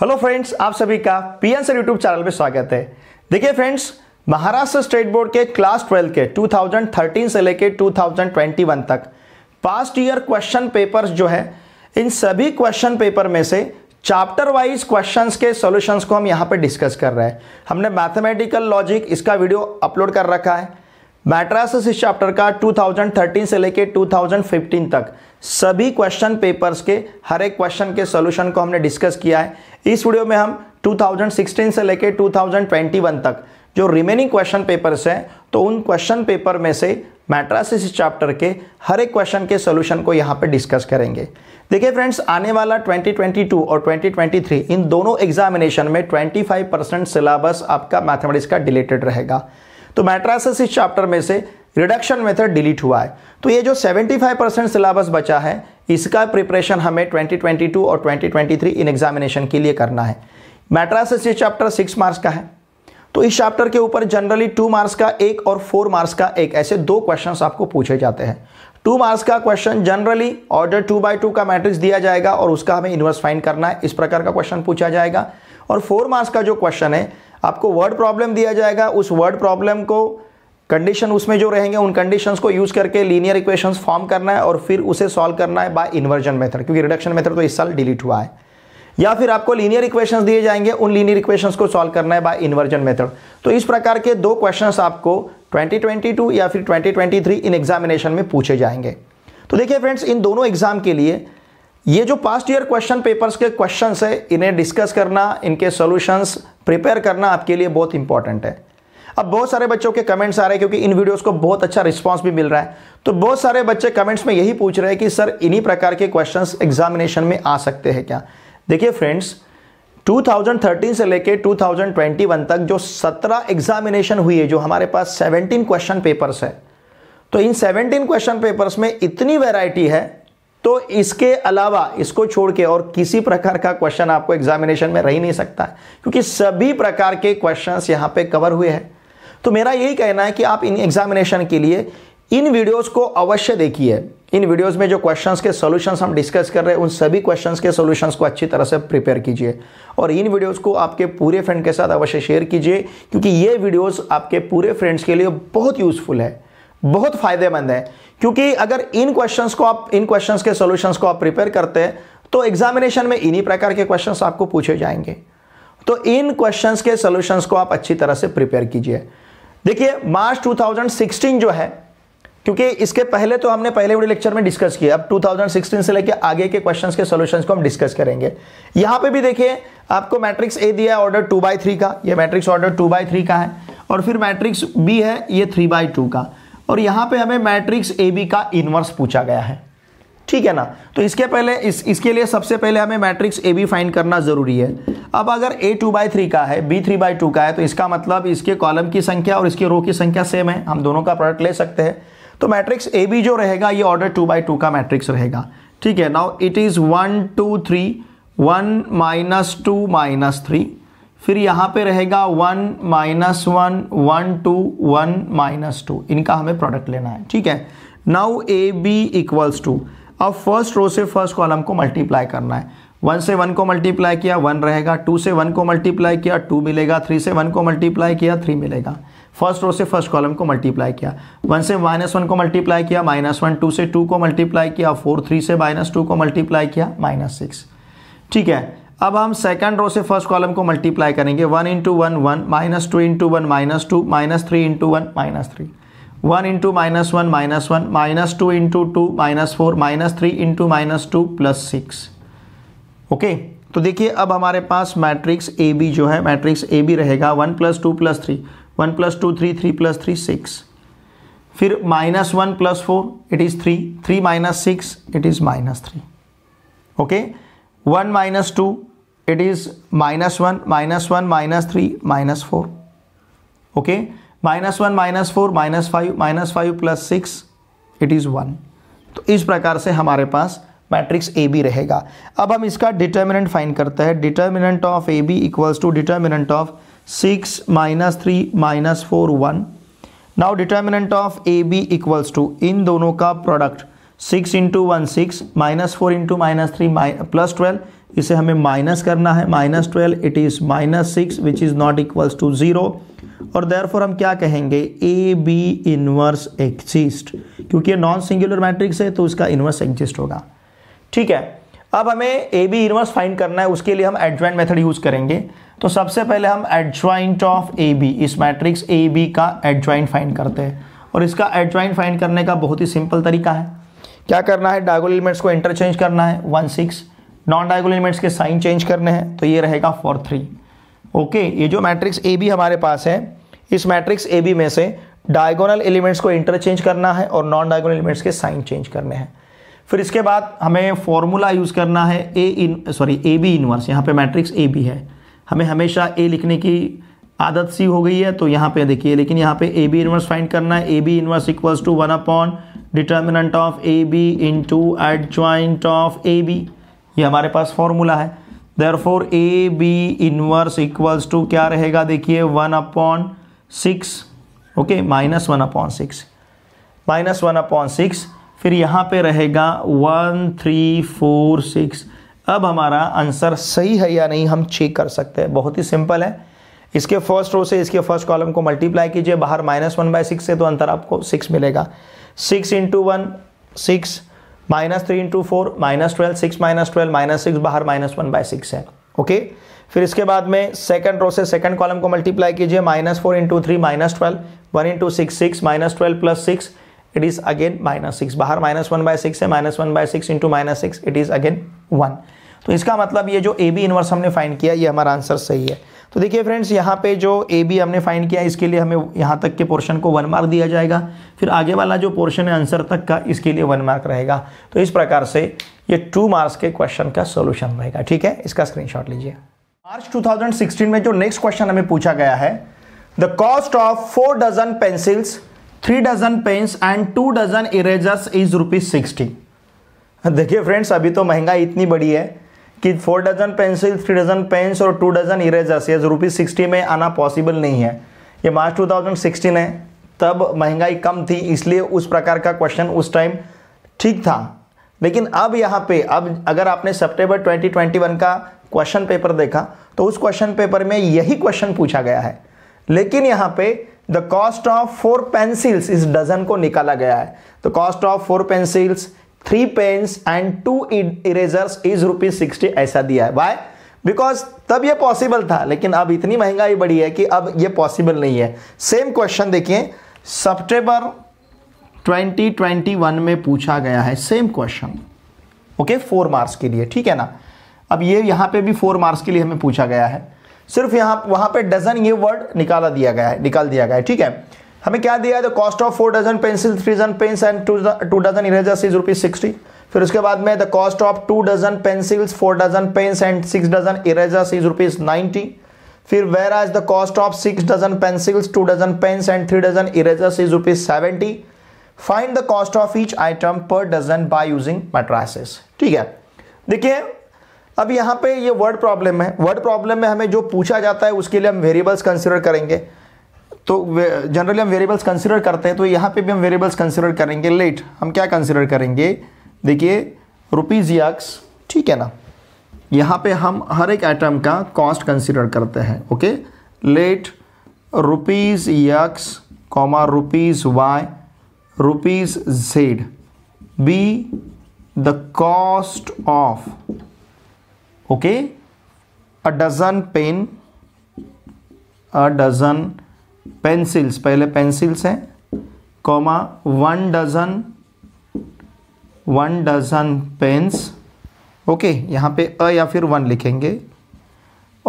Hello friends आप सभी का पी सर यूट्यूब चैनल में स्वागत है देखिए फ्रेंड्स महाराष्ट्र स्टेट बोर्ड के क्लास ट्वेल्व के 2013 से लेकर 2021 तक पास्ट ईयर क्वेश्चन पेपर्स जो है इन सभी क्वेश्चन पेपर में से चैप्टर वाइज क्वेश्चंस के सॉल्यूशंस को हम यहाँ पर डिस्कस कर रहे हैं हमने मैथमेटिकल लॉजिक इसका वीडियो अपलोड कर रखा है मैट्रास इस चैप्टर का 2013 से लेकर 2015 तक सभी क्वेश्चन पेपर्स के हर एक क्वेश्चन के सोल्यूशन को हमने डिस्कस किया है इस वीडियो में हम 2016 से लेकर 2021 तक जो रिमेनिंग क्वेश्चन पेपर्स हैं तो उन क्वेश्चन पेपर में से मैट्रास चैप्टर के हर एक क्वेश्चन के सोल्यूशन को यहाँ पर डिस्कस करेंगे देखिए फ्रेंड्स आने वाला 2022 और 2023 इन दोनों एग्जामिनेशन में 25 परसेंट सिलेबस आपका मैथमेटिक्स का डिलेटेड रहेगा तो मैट्रासिस चैप्टर में से रिडक्शन मेथड डिलीट हुआ है तो ये जो 75 परसेंट सिलेबस बचा है इसका प्रिपरेशन हमें 2022 और 2023 इन एग्जामिनेशन के लिए करना है मैट्रास से चैप्टर सिक्स मार्क्स का है तो इस चैप्टर के ऊपर जनरली टू मार्क्स का एक और फोर मार्क्स का एक ऐसे दो क्वेश्चन आपको पूछे जाते हैं टू मार्क्स का question generally order two by two का मैट्रिक्स दिया जाएगा और उसका हमें इन्वर्स फाइंड करना है इस प्रकार का क्वेश्चन पूछा जाएगा और फोर मार्क्स का जो क्वेश्चन है आपको वर्ड प्रॉब्लम दिया जाएगा उस वर्ड प्रॉब्लम को कंडीशन उसमें जो रहेंगे उन कंडीशंस को यूज करके लीनियर इक्वेशंस फॉर्म करना है और फिर उसे सॉल्व करना है बाय इन्वर्जन मेथड क्योंकि रिडक्शन मेथड तो इस साल डिलीट हुआ है या फिर आपको लीनियर इक्वेशंस दिए जाएंगे उन लीनियर इक्वेशंस को सॉल्व करना है बाय इन्वर्जन मेथड तो इस प्रकार के दो क्वेश्चन आपको ट्वेंटी या फिर ट्वेंटी इन एग्जामिनेशन में पूछे जाएंगे तो देखिए फ्रेंड्स इन दोनों एग्जाम के लिए ये जो पास्ट ईयर क्वेश्चन पेपर्स के क्वेश्चन है इन्हें डिस्कस करना इनके सोल्यूशंस प्रिपेयर करना आपके लिए बहुत इंपॉर्टेंट है अब बहुत सारे बच्चों के कमेंट्स आ रहे हैं क्योंकि इन वीडियोस को बहुत अच्छा रिस्पांस भी मिल रहा है तो बहुत सारे बच्चे कमेंट्स में यही पूछ रहे हैं कि सर इन्हीं प्रकार के क्वेश्चंस एग्जामिनेशन में आ सकते हैं क्या देखिए फ्रेंड्स 2013 से लेके 2021 तक जो 17 एग्जामिनेशन हुई है जो हमारे पास 17 क्वेश्चन पेपर्स है तो इन 17 क्वेश्चन पेपर्स में इतनी वेराइटी है तो इसके अलावा इसको छोड़ के और किसी प्रकार का क्वेश्चन आपको एग्जामिनेशन में रह ही नहीं सकता क्योंकि सभी प्रकार के क्वेश्चंस यहाँ पे कवर हुए हैं तो मेरा यही कहना है कि आप इन एग्जामिनेशन के लिए इन वीडियोस को अवश्य देखिए इन वीडियोस में जो क्वेश्चंस के सॉल्यूशंस हम डिस्कस कर रहे हैं उन सभी क्वेश्चंस के सॉल्यूशंस को अच्छी तरह से प्रिपेयर कीजिए और इन वीडियोस को आपके पूरे फ्रेंड के साथ अवश्य शेयर कीजिए क्योंकि ये वीडियोस आपके पूरे फ्रेंड्स के लिए बहुत यूज़फुल है बहुत फायदेमंद है क्योंकि अगर इन क्वेश्चंस को आप इन क्वेश्चंस के सॉल्यूशंस को आप प्रिपेयर करते हैं तो एग्जामिनेशन में इन्हीं प्रकार के क्वेश्चंस आपको पूछे जाएंगे तो इन क्वेश्चंस के सॉल्यूशंस को आप अच्छी तरह से प्रिपेयर कीजिए देखिए मार्च 2016 जो है क्योंकि इसके पहले तो हमने पहले वीडियो लेक्चर में डिस्कस किया अब 2016 से लेकर आगे के क्वेश्चंस के सॉल्यूशंस को हम डिस्कस करेंगे यहां पे भी देखिए आपको मैट्रिक्स ए दिया है ऑर्डर टू बाई थ्री का ये matrix order two by three का है और फिर मैट्रिक्स बी है ये थ्री बाई टू का और यहां पर हमें मैट्रिक्स ए बी का इनवर्स पूछा गया है ठीक है ना तो इसके पहले इस इसके लिए सबसे पहले हमें मैट्रिक्स ए बी फाइंड करना ज़रूरी है अब अगर ए टू बाई थ्री का है बी थ्री बाई टू का है तो इसका मतलब इसके कॉलम की संख्या और इसके रो की संख्या सेम है हम दोनों का प्रोडक्ट ले सकते हैं तो मैट्रिक्स ए बी जो रहेगा ये ऑर्डर टू बाई टू का मैट्रिक्स रहेगा ठीक है now it is one two three one minus two minus three फिर यहाँ पे रहेगा one minus one one two one minus two इनका हमें प्रोडक्ट लेना है ठीक है now A B equals to अब फर्स्ट रो से फर्स्ट कॉलम को मल्टीप्लाई करना है वन से वन को मल्टीप्लाई किया वन रहेगा टू से वन को मल्टीप्लाई किया टू मिलेगा थ्री से वन को मल्टीप्लाई किया थ्री मिलेगा फर्स्ट रो से फर्स्ट कॉलम को मल्टीप्लाई किया वन से माइनस वन को मल्टीप्लाई किया माइनस वन टू से टू को मल्टीप्लाई किया फोर थ्री से माइनस टू को मल्टीप्लाई किया माइनस सिक्स ठीक है अब हम सेकंड रो से फर्स्ट कॉलम को मल्टीप्लाई करेंगे one into one one minus two into one minus two minus three into one minus three one into minus one minus one minus two into two minus four minus three into minus two plus six okay तो देखिए अब हमारे पास matrix A B जो है matrix A B रहेगा one plus two plus three one plus two three three plus three six फिर minus one plus four it is three three minus six it is minus three okay one minus two it is minus one minus one minus three minus four okay minus one minus four minus five minus five plus six it is one तो इस प्रकार से हमारे पास matrix A B रहेगा अब हम इसका determinant find करते हैं determinant of A B equals to determinant of six minus three minus four one now determinant of A B equals to इन दोनों का product six into one six minus four into minus three plus twelve इसे हमें minus करना है minus twelve it is minus six which is not equals to zero और therefore हम क्या कहेंगे ए बी इनवर्स एग्जिस्ट क्योंकि ये नॉन सिंगुलर मैट्रिक्स है तो इसका इनवर्स एग्जिस्ट होगा ठीक है अब हमें ए बी इनवर्स फाइंड करना है उसके लिए हम एडजॉइंट मेथड यूज़ करेंगे तो सबसे पहले हम एडजॉइंट ऑफ ए बी इस मैट्रिक्स ए बी का एडजॉइंट फाइंड करते हैं और इसका एडजॉइंट फाइंड करने का बहुत ही सिंपल तरीका है क्या करना है डायगोनल एलिमेंट्स को इंटरचेंज करना है one six non diagonal elements के साइन चेंज करने हैं तो ये रहेगा फॉर थ्री ओके ये जो मैट्रिक्स ए बी हमारे पास है इस मैट्रिक्स ए बी में से डायगोनल एलिमेंट्स को इंटरचेंज करना है और नॉन डायगोनल एलिमेंट्स के साइन चेंज करने हैं फिर इसके बाद हमें फॉर्मूला यूज़ करना है A in sorry A B inverse यहाँ पे मैट्रिक्स ए बी है हमें हमेशा ए लिखने की आदत सी हो गई है तो यहाँ पे देखिए लेकिन यहाँ पे ए बी इनवर्स फाइंड करना है A B inverse equals to one upon determinant of A B into joint of A B ये हमारे पास फॉर्मूला है therefore A B inverse equals to क्या रहेगा देखिए one upon six okay minus one upon six minus one upon six फिर यहाँ पे रहेगा वन थ्री फोर सिक्स अब हमारा आंसर सही है या नहीं हम चेक कर सकते हैं बहुत ही सिंपल है इसके फर्स्ट रो से इसके फर्स्ट कॉलम को मल्टीप्लाई कीजिए बाहर माइनस वन बाई सिक्स से तो अंतर आपको सिक्स मिलेगा six into one six minus three into four minus twelve six minus twelve minus six बाहर माइनस वन बाय सिक्स है ओके फिर इसके बाद में सेकंड रो से सेकंड कॉलम को मल्टीप्लाई कीजिए minus four into three minus twelve one into six six minus twelve plus six it is again minus six बाहर माइनस वन बाय सिक्स है minus one by six into minus six it is again one तो इसका मतलब ये जो A B inverse हमने find किया ये हमारा आंसर सही है तो देखिए फ्रेंड्स यहाँ पे जो ए बी हमने फाइंड किया इसके लिए हमें यहाँ तक के पोर्शन को वन मार्क दिया जाएगा फिर आगे वाला जो पोर्शन है आंसर तक का इसके लिए वन मार्क रहेगा तो इस प्रकार से ये टू मार्क्स के क्वेश्चन का सोल्यूशन रहेगा ठीक है इसका स्क्रीन लीजिए मार्च टू में जो नेक्स्ट क्वेश्चन हमें पूछा गया है the cost of four dozen pencils three dozen pens and two dozen erasers is rupees sixty देखिए फ्रेंड्स अभी तो महंगाई इतनी बड़ी है कि four dozen pencil three dozen pens और टू डजन इरेजर्स ये रुपीज़ सिक्सटी में आना पॉसिबल नहीं है ये मार्च 2016 है तब महंगाई कम थी इसलिए उस प्रकार का क्वेश्चन उस टाइम ठीक था लेकिन अब यहाँ पे अब अगर आपने ट्वेंटी 2021 का क्वेश्चन पेपर देखा तो उस क्वेश्चन पेपर में यही क्वेश्चन पूछा गया है लेकिन यहाँ पे the cost of four pencils इस डजन को निकाला गया है तो cost of four pencils three pens and two erasers is rupees sixty ऐसा दिया है वाई बिकॉज तब ये पॉसिबल था लेकिन अब इतनी महंगाई बढ़ी है कि अब ये पॉसिबल नहीं है सेम क्वेश्चन देखिए सितंबर 2021 में पूछा गया है same question okay four marks के लिए ठीक है ना अब ये यहाँ पे भी फोर मार्क्स के लिए हमें पूछा गया है सिर्फ यहाँ वहाँ पे डजन ये वर्ड निकाला दिया गया है निकाल दिया गया है ठीक है हमें क्या दिया है the cost of four dozen pencil three dozen pens and two dozen erasers is rupees sixty फिर उसके बाद में the cost of two dozen pencils four dozen pens and six dozen erasers is rupees ninety फिर whereas the cost of six dozen pencils two dozen pens and three dozen erasers is rupees seventy find the cost of each item per dozen by using मेट्रासेस ठीक है देखिए अब यहाँ पे ये word problem है word problem में हमें जो पूछा जाता है उसके लिए हम वेरिएबल्स कंसिडर करेंगे तो जनरली हम वेरिएबल्स कंसिडर करते हैं तो यहाँ पे भी हम वेरिएबल्स कंसिडर करेंगे लेट हम क्या कंसिडर करेंगे देखिए रुपीज़ यक्स ठीक है ना यहाँ पे हम हर एक आइटम का कॉस्ट कंसिडर करते हैं okay let rupees x comma rupees y rupees z be the cost of okay a dozen pen a dozen pencils पहले पेंसिल्स हैं comma one dozen one dozen pens okay यहाँ पे a या फिर one लिखेंगे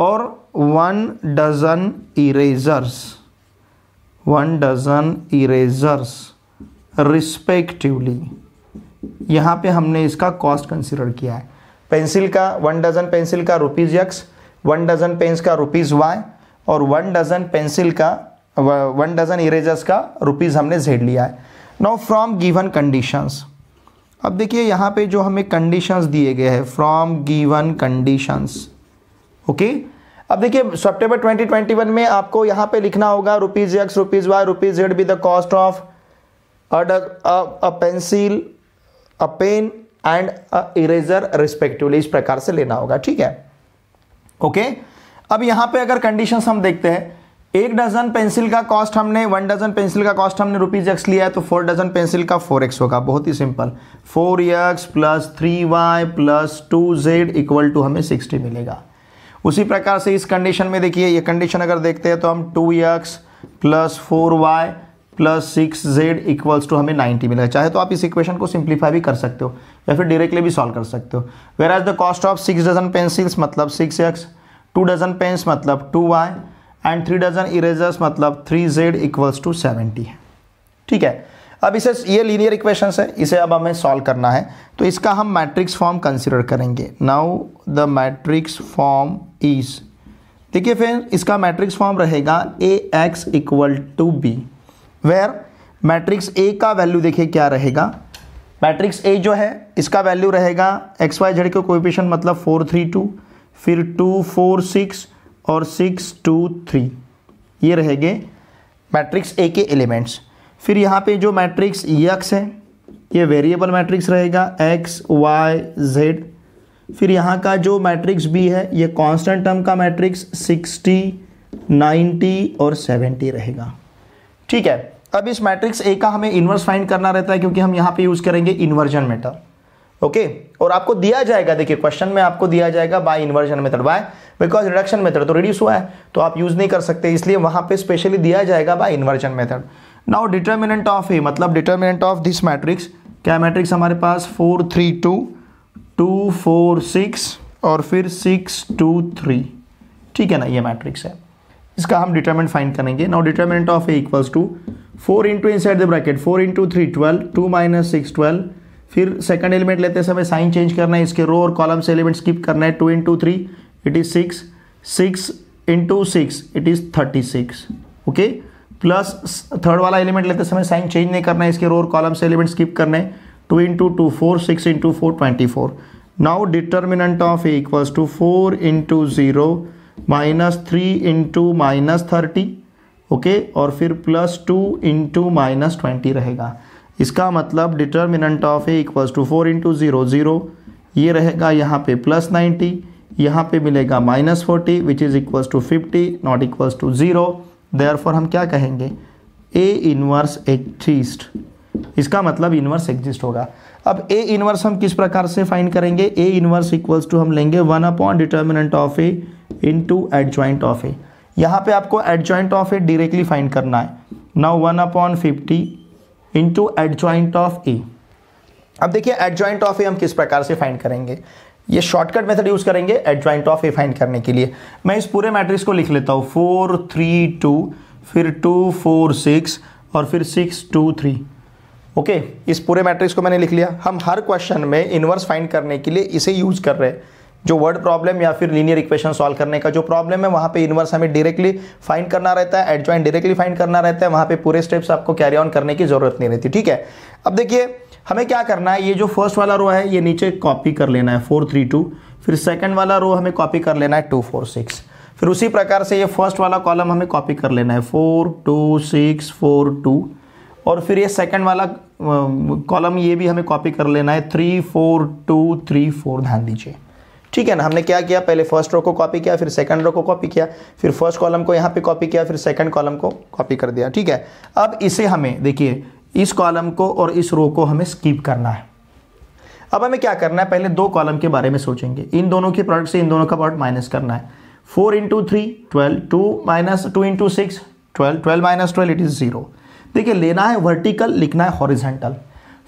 और one dozen erasers one dozen erasers respectively यहाँ पे हमने इसका कॉस्ट कंसिडर किया है पेंसिल का वन डजन पेंसिल का rupees x one dozen pens का रुपीज़ वाई और वन डजन पेंसिल का वन डजन इरेजर्स का रुपीज़ हमने जेड लिया है नाउ फ्रॉम गिवन कंडीशंस अब देखिए यहाँ पे जो हमें कंडीशंस दिए गए हैं फ्रॉम गिवन कंडीशंस ओके अब देखिए सितंबर 2021 में आपको यहाँ पे लिखना होगा rupees x rupees y rupees z be the cost of a pencil a pen and eraser respectively इस प्रकार से लेना होगा ठीक है ओके okay? अब यहाँ पे अगर कंडीशंस हम देखते हैं एक डजन पेंसिल का कॉस्ट हमने वन डजन पेंसिल का कॉस्ट हमने रुपीज एक्स लिया है तो फोर डजन पेंसिल का फोर एक्स होगा बहुत ही simple four x plus three y plus two z equal to हमें सिक्सटी मिलेगा उसी प्रकार से इस कंडीशन में देखिए ये कंडीशन अगर देखते हैं तो हम two x plus four y plus six z equals to ninety नाइन्टी मिलेगा चाहे तो आप इस इक्वेशन को सिंप्लीफाई भी कर सकते हो या फिर डायरेक्टली भी सॉल्व कर सकते हो whereas the cost of six dozen pencils मतलब six x two dozen pens मतलब two y and three dozen erasers मतलब three z equals to seventy है ठीक है अब इसे ये लीनियर इक्वेशन है इसे अब हमें सॉल्व करना है तो इसका हम मैट्रिक्स फॉर्म कंसिडर करेंगे now the matrix form is देखिए फिर इसका मैट्रिक्स फॉर्म रहेगा A x equal to B where matrix A का वैल्यू देखिए क्या रहेगा मैट्रिक्स ए जो है इसका वैल्यू रहेगा एक्स वाई जेड के कोएफिशिएंट मतलब फोर थ्री टू फिर टू फोर सिक्स और सिक्स टू थ्री ये रहेंगे मैट्रिक्स ए के एलिमेंट्स फिर यहाँ पे जो मैट्रिक्स e यक्स है ये वेरिएबल मैट्रिक्स रहेगा एक्स वाई जेड फिर यहाँ का जो मैट्रिक्स बी है ये कांस्टेंट टर्म का मैट्रिक्स सिक्सटी नाइन्टी और सेवेंटी रहेगा ठीक है अब इस मैट्रिक्स ए का हमें इन्वर्स फाइंड करना रहता है क्योंकि हम यहाँ पे यूज़ करेंगे इन्वर्जन मेटर ओके और आपको दिया जाएगा देखिए क्वेश्चन में आपको दिया जाएगा by inversion method by because reduction method तो रिड्यूस हुआ है तो आप यूज़ नहीं कर सकते इसलिए वहां पे स्पेशली दिया जाएगा by inversion method now determinant of A मतलब डिटर्मिनेंट ऑफ दिस मैट्रिक्स क्या मैट्रिक्स हमारे पास four three two two four six और फिर सिक्स टू थ्री ठीक है ना ये मैट्रिक्स है इसका हम डिटर्मेंट फाइन करेंगे now determinant of A equals to four into inside the bracket four into three twelve two minus six twelve फिर सेकंड एलिमेंट लेते समय साइन चेंज करना है इसके रो और कॉलम से एलिमेंट स्किप करना है two into three it is six six into six it is thirty six okay plus third वाला एलिमेंट लेते समय साइन चेंज नहीं करना है इसके रो और कॉलम से एलिमेंट स्किप करना है two into two four six into four twenty four now determinant of A equals to four into zero minus three into minus thirty okay और फिर plus two into minus twenty रहेगा इसका मतलब determinant of A equals to four into zero zero ये रहेगा यहाँ पे plus ninety यहाँ पे मिलेगा minus forty which is equals to fifty not equals to zero there हम क्या कहेंगे ए इनवर्स एक्जिस्ट इसका मतलब इनवर्स एग्जिस्ट होगा अब ए इनवर्स हम किस प्रकार से फाइंड करेंगे ए इनवर्स इक्वल्स टू हम लेंगे one upon determinant of A into adjoint of A यहाँ पे आपको adjoint of A directly find करना है now one upon fifty into adjoint of A अब देखिए एडजॉइंट ऑफ ए हम किस प्रकार से फाइंड करेंगे ये शॉर्टकट मेथड यूज़ करेंगे एडजॉइंट ऑफ ए फाइंड करने के लिए मैं इस पूरे मैट्रिक्स को लिख लेता हूँ फोर थ्री टू फिर टू फोर सिक्स और फिर सिक्स टू थ्री ओके इस पूरे मैट्रिक्स को मैंने लिख लिया हम हर क्वेश्चन में इनवर्स फाइंड करने के लिए इसे यूज़ कर रहे हैं जो वर्ड प्रॉब्लम या फिर लीनियर इक्वेशन सॉल्व करने का जो प्रॉब्लम है वहाँ पे इनवर्स हमें डायरेक्टली फाइंड करना रहता है एडजॉइंट डायरेक्टली फाइंड करना रहता है वहाँ पे पूरे स्टेप्स आपको कैरी ऑन करने की जरूरत नहीं रहती ठीक है अब देखिए हमें क्या करना है ये जो फर्स्ट वाला रो है ये नीचे कॉपी कर लेना है फोर थ्री टू फिर सेकेंड वाला रो हमें कॉपी कर लेना है टू फोर सिक्स फिर उसी प्रकार से ये फर्स्ट वाला कॉलम हमें कॉपी कर लेना है four two six four two और फिर ये सेकेंड वाला कॉलम ये भी हमें कॉपी कर लेना है three four two three four ध्यान दीजिए ठीक है ना हमने क्या किया पहले फर्स्ट रो को कॉपी किया फिर सेकंड रो को कॉपी किया फिर फर्स्ट कॉलम को यहाँ पे कॉपी किया फिर सेकंड कॉलम को कॉपी कर दिया ठीक है अब इसे हमें देखिए इस कॉलम को और इस रो को हमें स्कीप करना है अब हमें क्या करना है पहले दो कॉलम के बारे में सोचेंगे इन दोनों के प्रोडक्ट से इन दोनों का प्रोडक्ट माइनस करना है four into three twelve two minus two into six twelve twelve minus twelve it is zero देखिए लेना है वर्टिकल लिखना है हॉरिजेंटल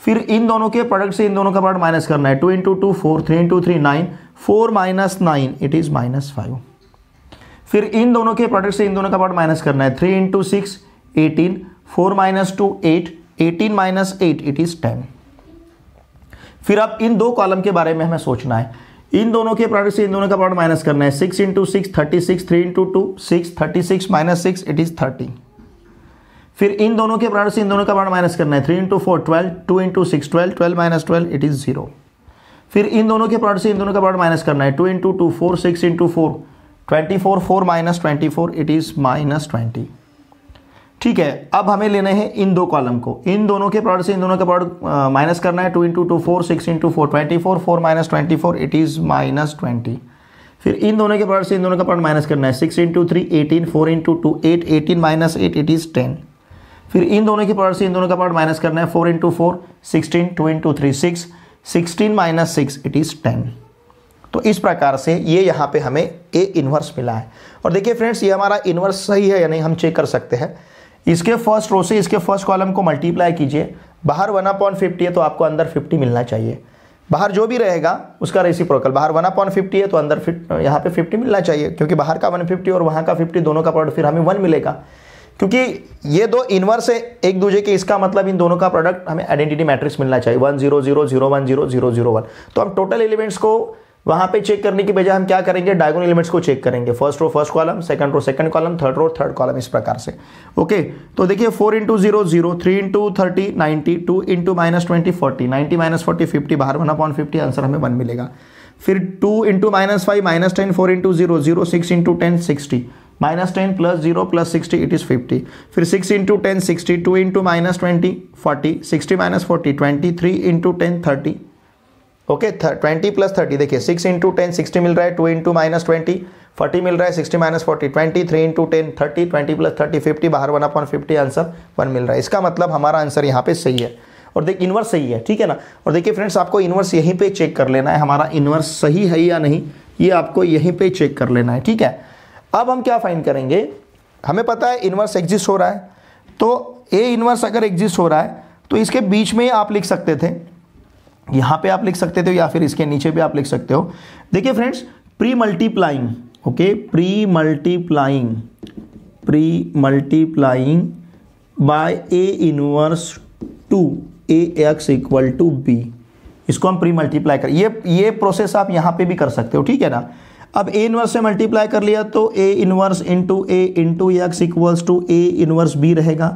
फिर इन दोनों के प्रोडक्ट से इन दोनों का प्रोडक्ट माइनस करना है two into two four three into three nine four minus nine it is minus five फिर इन दोनों के प्रोडक्ट से इन दोनों का प्रोडक्ट माइनस करना है three into six eighteen four minus two eight eighteen minus eight it is ten फिर अब इन दो कॉलम के बारे में हमें सोचना है इन दोनों के प्रोडक्ट से इन दोनों का प्रोडक्ट माइनस करना है six into six thirty six three into two six thirty six minus six it is thirty फिर इन दोनों के प्रोडक्ट से इन दोनों का प्रोडक्ट माइनस करना है three into four twelve two into six twelve twelve minus twelve it is zero फिर इन दोनों के प्रोडक्ट से इन दोनों का प्रोडक्ट माइनस करना है two into two four six into four twenty four four minus twenty four it is minus twenty ठीक है अब हमें लेने हैं इन दो कॉलम को इन दोनों के प्रोडक्ट से इन दोनों का प्रोडक्ट माइनस करना है two into two four six into four twenty four four minus twenty four it is minus twenty फिर इन दोनों के प्रोडक्ट से इन दोनों का प्रोडक्ट माइनस करना है six into three eighteen four into two eight eighteen minus eight it is ten फिर इन दोनों की पावर से इन दोनों का पावर माइनस करना है four into four sixteen two into three six sixteen minus six it is ten तो इस प्रकार से ये यहाँ पे हमें ए इन्वर्स मिला है और देखिए फ्रेंड्स ये हमारा इन्वर्स सही है या नहीं हम चेक कर सकते हैं इसके फर्स्ट रो से इसके फर्स्ट कॉलम को मल्टीप्लाई कीजिए बाहर वन अपॉन फिफ्टी है तो आपको अंदर फिफ्टी मिलना चाहिए बाहर जो भी रहेगा उसका प्रोकल बाहर वन अपॉन फिफ्टी है तो अंदर यहाँ पे फिफ्टी मिलना चाहिए क्योंकि बाहर का वन फिफ्टी और वहाँ का फिफ्टी दोनों का प्रोडक्ट फिर हमें वन मिलेगा क्योंकि ये दो इनवर्स है एक दूसरे के इसका मतलब इन दोनों का प्रोडक्ट हमें आइडेंटिटी मैट्रिक्स मिलना चाहिए one zero zero zero one zero zero zero one तो हम टोटल एलिमेंट्स को वहां पे चेक करने की बजाय हम क्या करेंगे डायगोन एलिमेंट्स को चेक करेंगे first row first column second row second column third row third column इस प्रकार से ओके तो देखिए four into zero zero three into thirty ninety two into minus twenty forty ninety minus forty fifty बाहर one upon fifty answer हमें one मिलेगा फिर two into minus five minus ten four into zero zero six into ten sixty minus ten plus zero plus sixty it is fifty फिर six into ten sixty two into minus twenty forty sixty minus forty twenty three into ten thirty okay twenty plus thirty देखिए six into ten sixty मिल रहा है two into minus twenty forty मिल रहा है sixty minus forty twenty three into ten thirty twenty plus thirty fifty बाहर one upon fifty answer one मिल रहा है इसका मतलब हमारा आंसर यहाँ पे सही है और देखिए इन्वर्स सही है ठीक है ना और देखिए फ्रेंड्स आपको इन्वर्स यहीं पे चेक कर लेना है हमारा इन्वर्स सही है या नहीं ये आपको यहीं पे चेक कर लेना है ठीक है अब हम क्या फाइंड करेंगे हमें पता है इन्वर्स एग्जिस्ट हो रहा है तो ए इन्वर्स अगर एग्जिस्ट हो रहा है तो इसके बीच में आप लिख सकते थे यहाँ पे आप लिख सकते थे या फिर इसके नीचे भी आप लिख सकते हो देखिए friends pre multiplying okay pre multiplying pre multiplying by A inverse to A x equal to B इसको हम प्री मल्टीप्लाई कर ये ये प्रोसेस आप यहाँ पे भी कर सकते हो ठीक है ना अब ए इनवर्स से मल्टीप्लाई कर लिया तो A inverse into A into x equals to A inverse B रहेगा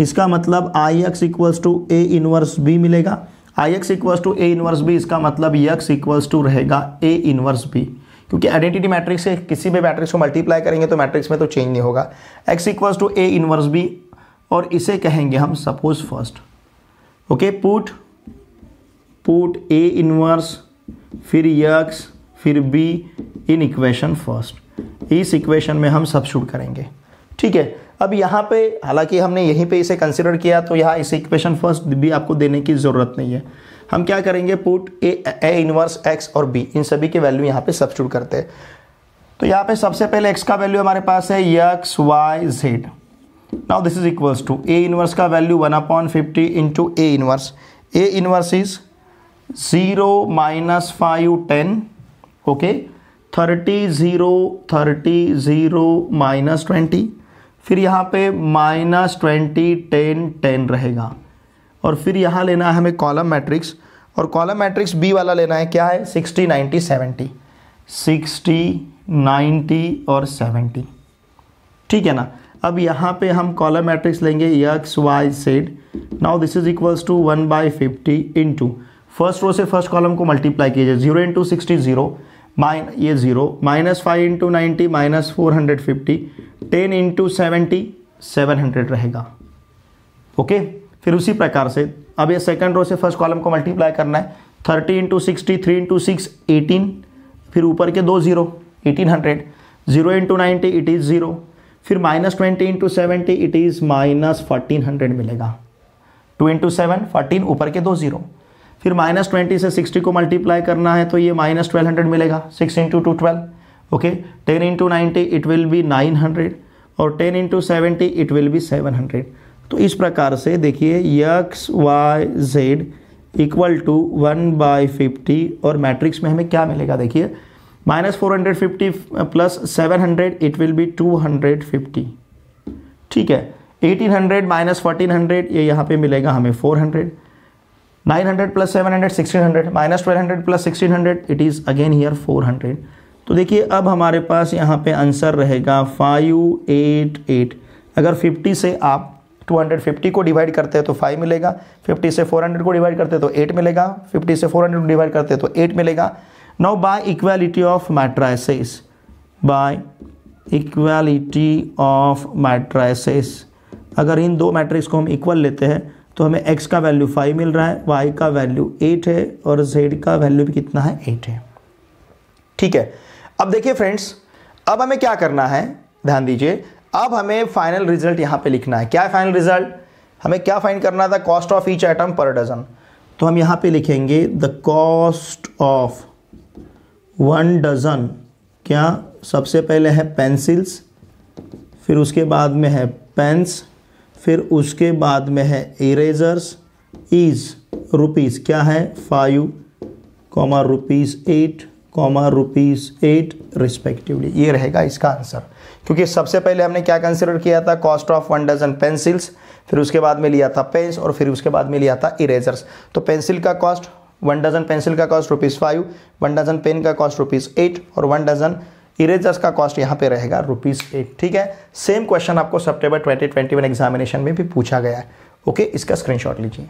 इसका मतलब I x equals to A inverse B मिलेगा I x equals to A inverse B इसका मतलब यक्स इक्वल्स टू रहेगा ए इनवर्स बी क्योंकि identity matrix से किसी भी मैट्रिक्स को मल्टीप्लाई करेंगे तो मैट्रिक्स में तो चेंज नहीं होगा x equals to A inverse B और इसे कहेंगे हम suppose first okay put put A inverse फिर यक्स फिर बी इन इक्वेशन फर्स्ट इस इक्वेशन में हम सब शूट करेंगे ठीक है अब यहाँ पे हालांकि हमने यहीं पे इसे कंसिडर किया तो यहाँ इसे इक्वेशन फर्स्ट भी आपको देने की ज़रूरत नहीं है हम क्या करेंगे put A A inverse x और बी इन सभी के वैल्यू यहाँ पे शूट करते हैं तो यहाँ पे सबसे पहले एक्स का वैल्यू हमारे पास है x Y Z now this is equals to A inverse का value one upon fifty into A inverse A inverse is zero minus five ten okay thirty zero thirty zero minus twenty फिर यहाँ पे minus twenty ten ten रहेगा और फिर यहाँ लेना है हमें कॉलम मैट्रिक्स और कॉलम मैट्रिक्स बी वाला लेना है क्या है sixty ninety seventy sixty ninety और सेवेंटी ठीक है ना अब यहाँ पे हम कॉलम मैट्रिक्स लेंगे x y z now this is equals to one by fifty into first row से फर्स्ट कॉलम को मल्टीप्लाई कीजिए जीरो इंटू सिक्सटी जीरो माइन ये zero minus five into ninety minus four hundred fifty ten into seventy seven hundred रहेगा okay फिर उसी प्रकार से अब ये सेकंड रो से फर्स्ट कॉलम को मल्टीप्लाई करना है thirty into sixty three into six eighteen फिर ऊपर के दो zero eighteen hundred zero into ninety it is zero फिर minus twenty into seventy it is minus fourteen hundred मिलेगा टू इंटू सेवन फोर्टीन ऊपर के दो ज़ीरो फिर माइनस ट्वेंटी से सिक्सटी को मल्टीप्लाई करना है तो ये माइनस ट्वेल्व हंड्रेड मिलेगा six into two twelve okay ten into ninety it will be nine hundred और ten into seventy it will be seven hundred तो इस प्रकार से देखिए x Y z equal to one by fifty और matrix में हमें क्या मिलेगा देखिए minus four hundred fifty plus seven hundred it will be two hundred fifty ठीक है eighteen hundred minus fourteen hundred ये यहाँ पे मिलेगा हमें four hundred nine hundred plus seven hundred sixteen hundred minus twelve hundred plus sixteen hundred it is again here four hundred तो देखिए अब हमारे पास यहाँ पे आंसर रहेगा फाइव एट एट अगर फिफ्टी से आप टू हंड्रेड फिफ्टी को डिवाइड करते हैं तो फाइव मिलेगा फिफ्टी से फोर हंड्रेड को डिवाइड करते तो एट मिलेगा फिफ्टी से फोर हंड्रेड को डिवाइड करते तो एट मिलेगा now by equality of matrices by equality of matrices अगर इन दो मैट्रिक्स को हम इक्वल लेते हैं तो हमें x का वैल्यू फाइव मिल रहा है y का वैल्यू एट है और z का वैल्यू भी कितना है एट है ठीक है अब देखिए फ्रेंड्स अब हमें क्या करना है ध्यान दीजिए अब हमें फाइनल रिजल्ट यहाँ पे लिखना है क्या है फाइनल रिजल्ट हमें क्या फाइन करना था cost of each item per dozen तो हम यहाँ पे लिखेंगे the cost of one dozen क्या सबसे पहले है पेंसिल्स फिर उसके बाद में है पेन्स फिर उसके बाद में है इरेजर्स इज रुपीज़ क्या है five comma rupees eight comma rupees eight respectively ये रहेगा इसका आंसर क्योंकि सबसे पहले हमने क्या कंसिडर किया था cost of one dozen pencils फिर उसके बाद में लिया था पेंस और फिर उसके बाद में लिया था इरेजर्स तो पेंसिल का कॉस्ट वन डजन पेंसिल का cost rupees five one dozen pen का कॉस्ट रुपीज़ एट और वन डजन इरेजर्स का कॉस्ट यहाँ पे रहेगा रुपीज़ एट ठीक है सेम क्वेश्चन आपको September twenty twenty one examination में भी पूछा गया है ओके इसका स्क्रीनशॉट लीजिए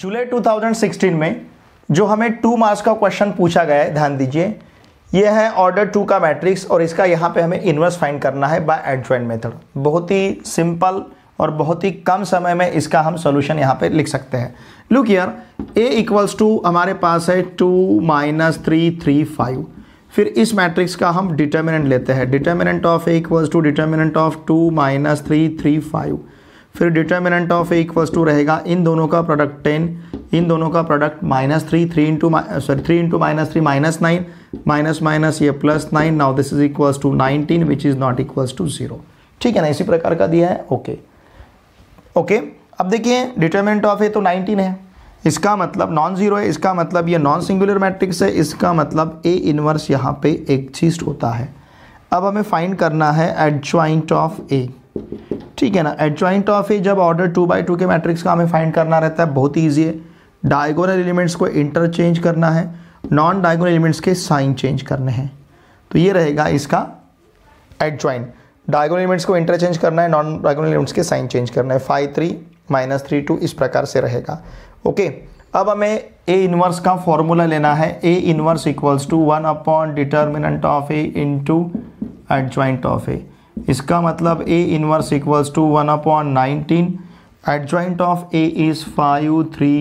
जुलाई 2016 में जो हमें टू मार्क्स का क्वेश्चन पूछा गया है ध्यान दीजिए ये है ऑर्डर टू का मैट्रिक्स और इसका यहाँ पे हमें इन्वर्स फाइंड करना है बाय एडजॉइंट मेथड बहुत ही सिंपल और बहुत ही कम समय में इसका हम सोल्यूशन यहाँ पे लिख सकते हैं लुक यार ए इक्वल्स टू हमारे पास है two minus three three five फिर इस मैट्रिक्स का हम डिटर्मिनेंट लेते हैं determinant of A equals to determinant of two minus three three five फिर determinant of A equals to रहेगा इन दोनों का प्रोडक्ट टेन इन दोनों का product minus three three into sorry three into minus three minus nine minus minus ये plus nine now this is equals to nineteen which is not equals to zero ठीक है ना इसी प्रकार का दिया है ओके ओके अब देखिए डिटर्मिनेंट ऑफ ए तो नाइनटीन है इसका मतलब नॉन ज़ीरो है इसका मतलब ये नॉन सिंगुलर मैट्रिक्स है इसका मतलब ए इनवर्स यहाँ पे एग्जिस्ट होता है अब हमें फाइंड करना है एडजॉइंट ऑफ ए ठीक है ना एडजॉइंट ऑफ ए जब ऑर्डर टू बाई टू के मैट्रिक्स का हमें फाइंड करना रहता है बहुत ही ईजी है डायगोनल एलिमेंट्स को इंटरचेंज करना है नॉन डायगोनल एलिमेंट्स के साइन चेंज करने हैं तो ये रहेगा इसका एडजॉइंट डायगोनल एलिमेंट्स को इंटरचेंज करना है नॉन डायगोनल एलिमेंट्स के साइन चेंज करना है five three minus three two इस प्रकार से रहेगा ओके अब हमें ए इन्वर्स का फॉर्मूला लेना है A inverse equals to one upon determinant of A into adjoint of A इसका मतलब A inverse equals to one upon nineteen adjoint of A is five three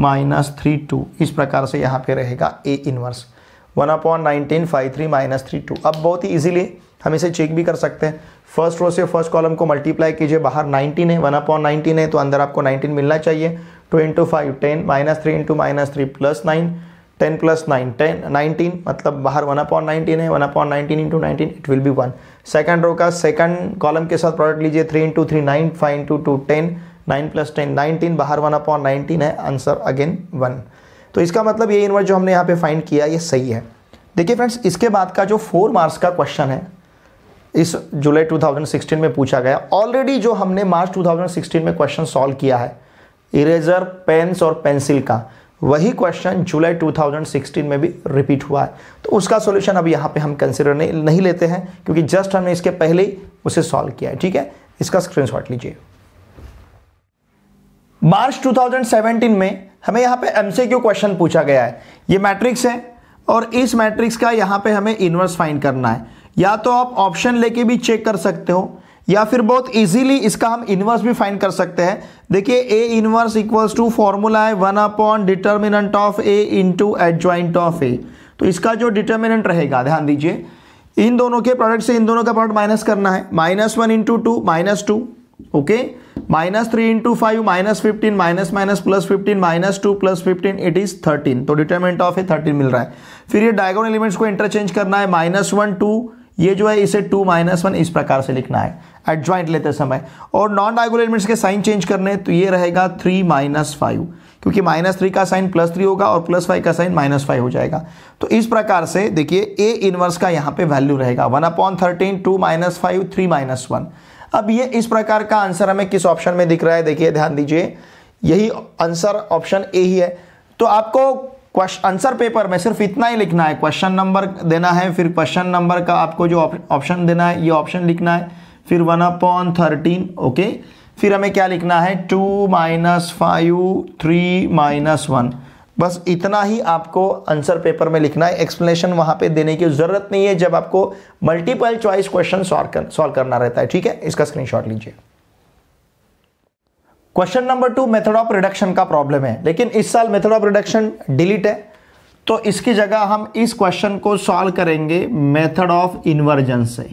minus three two इस प्रकार से यहाँ पे रहेगा A inverse one upon nineteen five three minus three two अब बहुत ही इजीली हम इसे चेक भी कर सकते हैं फर्स्ट रो से फर्स्ट कॉलम को मल्टीप्लाई कीजिए बाहर नाइनटीन है वन अपॉन नाइनटीन है तो अंदर आपको नाइनटीन मिलना चाहिए two into five ten minus three into minus three plus nine ten plus nine ten nineteen मतलब बाहर वन अपॉइंट नाइनटीन है one upon nineteen into nineteen it will be one second row का second column के साथ product लीजिए three into three nine five into two ten nine plus ten nineteen बाहर one upon nineteen है answer again one तो इसका मतलब ये इनवर्ट जो हमने यहाँ पे फाइंड किया ये सही है देखिए फ्रेंड्स इसके बाद का जो फोर मार्क्स का क्वेश्चन है इस जुलाई 2016 में पूछा गया ऑलरेडी जो हमने मार्च 2016 में क्वेश्चन सॉल्व किया है इरेजर पेन्स और पेंसिल का वही क्वेश्चन जुलाई 2016 में भी रिपीट हुआ है तो उसका सोल्यूशन अब यहाँ पे हम कंसिडर नहीं, नहीं लेते हैं क्योंकि जस्ट हमने इसके पहले ही उसे सॉल्व किया है ठीक है इसका स्क्रीन लीजिए मार्च 2017 में हमें यहाँ पे एम क्वेश्चन पूछा गया है ये मैट्रिक्स है और इस मैट्रिक्स का यहाँ पे हमें इनवर्स फाइंड करना है या तो आप ऑप्शन लेके भी चेक कर सकते हो या फिर बहुत इजीली इसका हम इन्वर्स भी फाइंड कर सकते हैं देखिए A inverse equals to formula है one upon determinant of A into adjoint of A तो इसका जो डिटर्मिनेंट रहेगा ध्यान दीजिए इन दोनों के प्रोडक्ट से इन दोनों का प्रोडक्ट माइनस करना है minus one into two minus two okay minus three into five minus fifteen minus minus plus fifteen minus two plus fifteen it is thirteen तो डिटर्मिनेंट ऑफ ए थर्टीन मिल रहा है फिर ये डायगोन एलिमेंट्स को interchange करना है माइनस वन टू ये जो है इसे टू माइनस वन इस प्रकार से लिखना है एडजॉइंट लेते समय और नॉन डायगोनल एलिमेंट्स के साइन चेंज करने तो ये रहेगा थ्री माइनस फाइव क्योंकि माइनस थ्री का साइन प्लस थ्री होगा और प्लस फाइव का साइन माइनस फाइव हो जाएगा तो इस प्रकार से देखिए ए इनवर्स का यहाँ पे वैल्यू रहेगा one upon thirteen two minus five three minus one अब ये इस प्रकार का आंसर हमें किस ऑप्शन में दिख रहा है देखिए ध्यान दीजिए यही आंसर ऑप्शन ए ही है तो आपको क्वेश्चन आंसर पेपर में सिर्फ इतना ही लिखना है क्वेश्चन नंबर देना है फिर क्वेश्चन नंबर का आपको जो ऑप्शन देना है ये ऑप्शन लिखना है फिर वन अपॉन थर्टीन ओके फिर हमें क्या लिखना है two minus five three minus one बस इतना ही आपको आंसर पेपर में लिखना है एक्सप्लेनेशन वहां पे देने की ज़रूरत नहीं है जब आपको multiple choice question solve solve करना रहता है ठीक है इसका स्क्रीनशॉट लीजिए question number two method of reduction का प्रॉब्लम है लेकिन इस साल मेथड ऑफ रिडक्शन डिलीट है तो इसकी जगह हम इस क्वेश्चन को सॉल्व करेंगे मेथड ऑफ इन्वर्जन से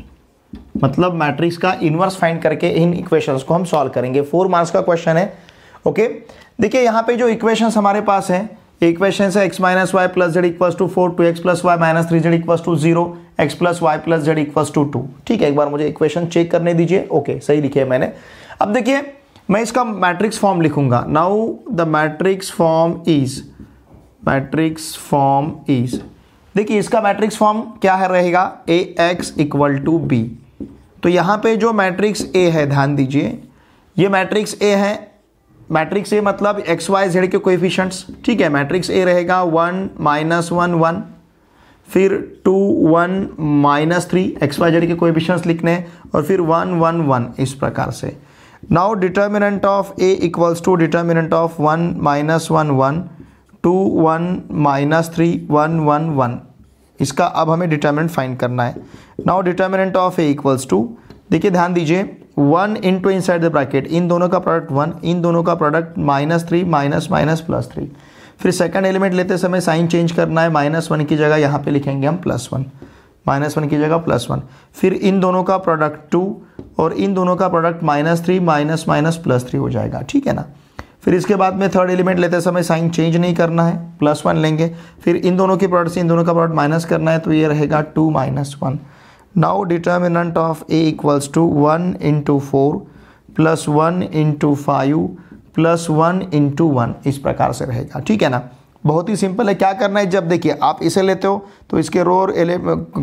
मतलब मैट्रिक्स का इनवर्स फाइंड करके इन इक्वेशंस को हम सॉल्व करेंगे फोर मार्क्स का क्वेश्चन है ओके देखिए यहाँ पे जो इक्वेशंस हमारे पास है इक्वेशन है x minus y plus z equals to four two x plus y minus three z equals to zero x plus y plus z equals to two ठीक है एक बार मुझे इक्वेशन चेक करने दीजिए ओके सही लिखे मैंने अब देखिए मैं इसका मैट्रिक्स फॉर्म लिखूंगा now the matrix form is matrix form is देखिए इसका मैट्रिक्स फॉर्म क्या है रहेगा A x equal to B तो यहाँ पे जो मैट्रिक्स ए है ध्यान दीजिए ये मैट्रिक्स ए है मैट्रिक्स ए मतलब एक्स वाई जेड के कोएफिशिएंट्स ठीक है मैट्रिक्स ए रहेगा वन माइनस वन वन फिर two one minus three x Y z के कोएफिशिएंट्स लिखने और फिर वन वन वन इस प्रकार से now determinant of A equals to determinant of one minus one one two one minus three one one one इसका अब हमें डिटर्मिनेंट फाइंड करना है now determinant of A equals to देखिए ध्यान दीजिए one in two inside the bracket इन दोनों का प्रोडक्ट वन इन दोनों का product minus three minus minus plus three फिर सेकंड एलिमेंट लेते समय साइन चेंज करना है माइनस वन की जगह यहाँ पे लिखेंगे हम प्लस वन माइनस वन की जगह प्लस वन फिर इन दोनों का प्रोडक्ट टू और इन दोनों का product minus three minus minus plus three हो जाएगा ठीक है ना फिर इसके बाद में थर्ड एलिमेंट लेते समय साइन चेंज नहीं करना है प्लस वन लेंगे फिर इन दोनों के प्रोडक्ट से इन दोनों का प्रोडक्ट माइनस करना है तो ये रहेगा two minus one now determinant of A equals to one into four plus one into five plus one into one इस प्रकार से रहेगा ठीक है ना बहुत ही सिंपल है क्या करना है जब देखिए आप इसे लेते हो तो इसके रो और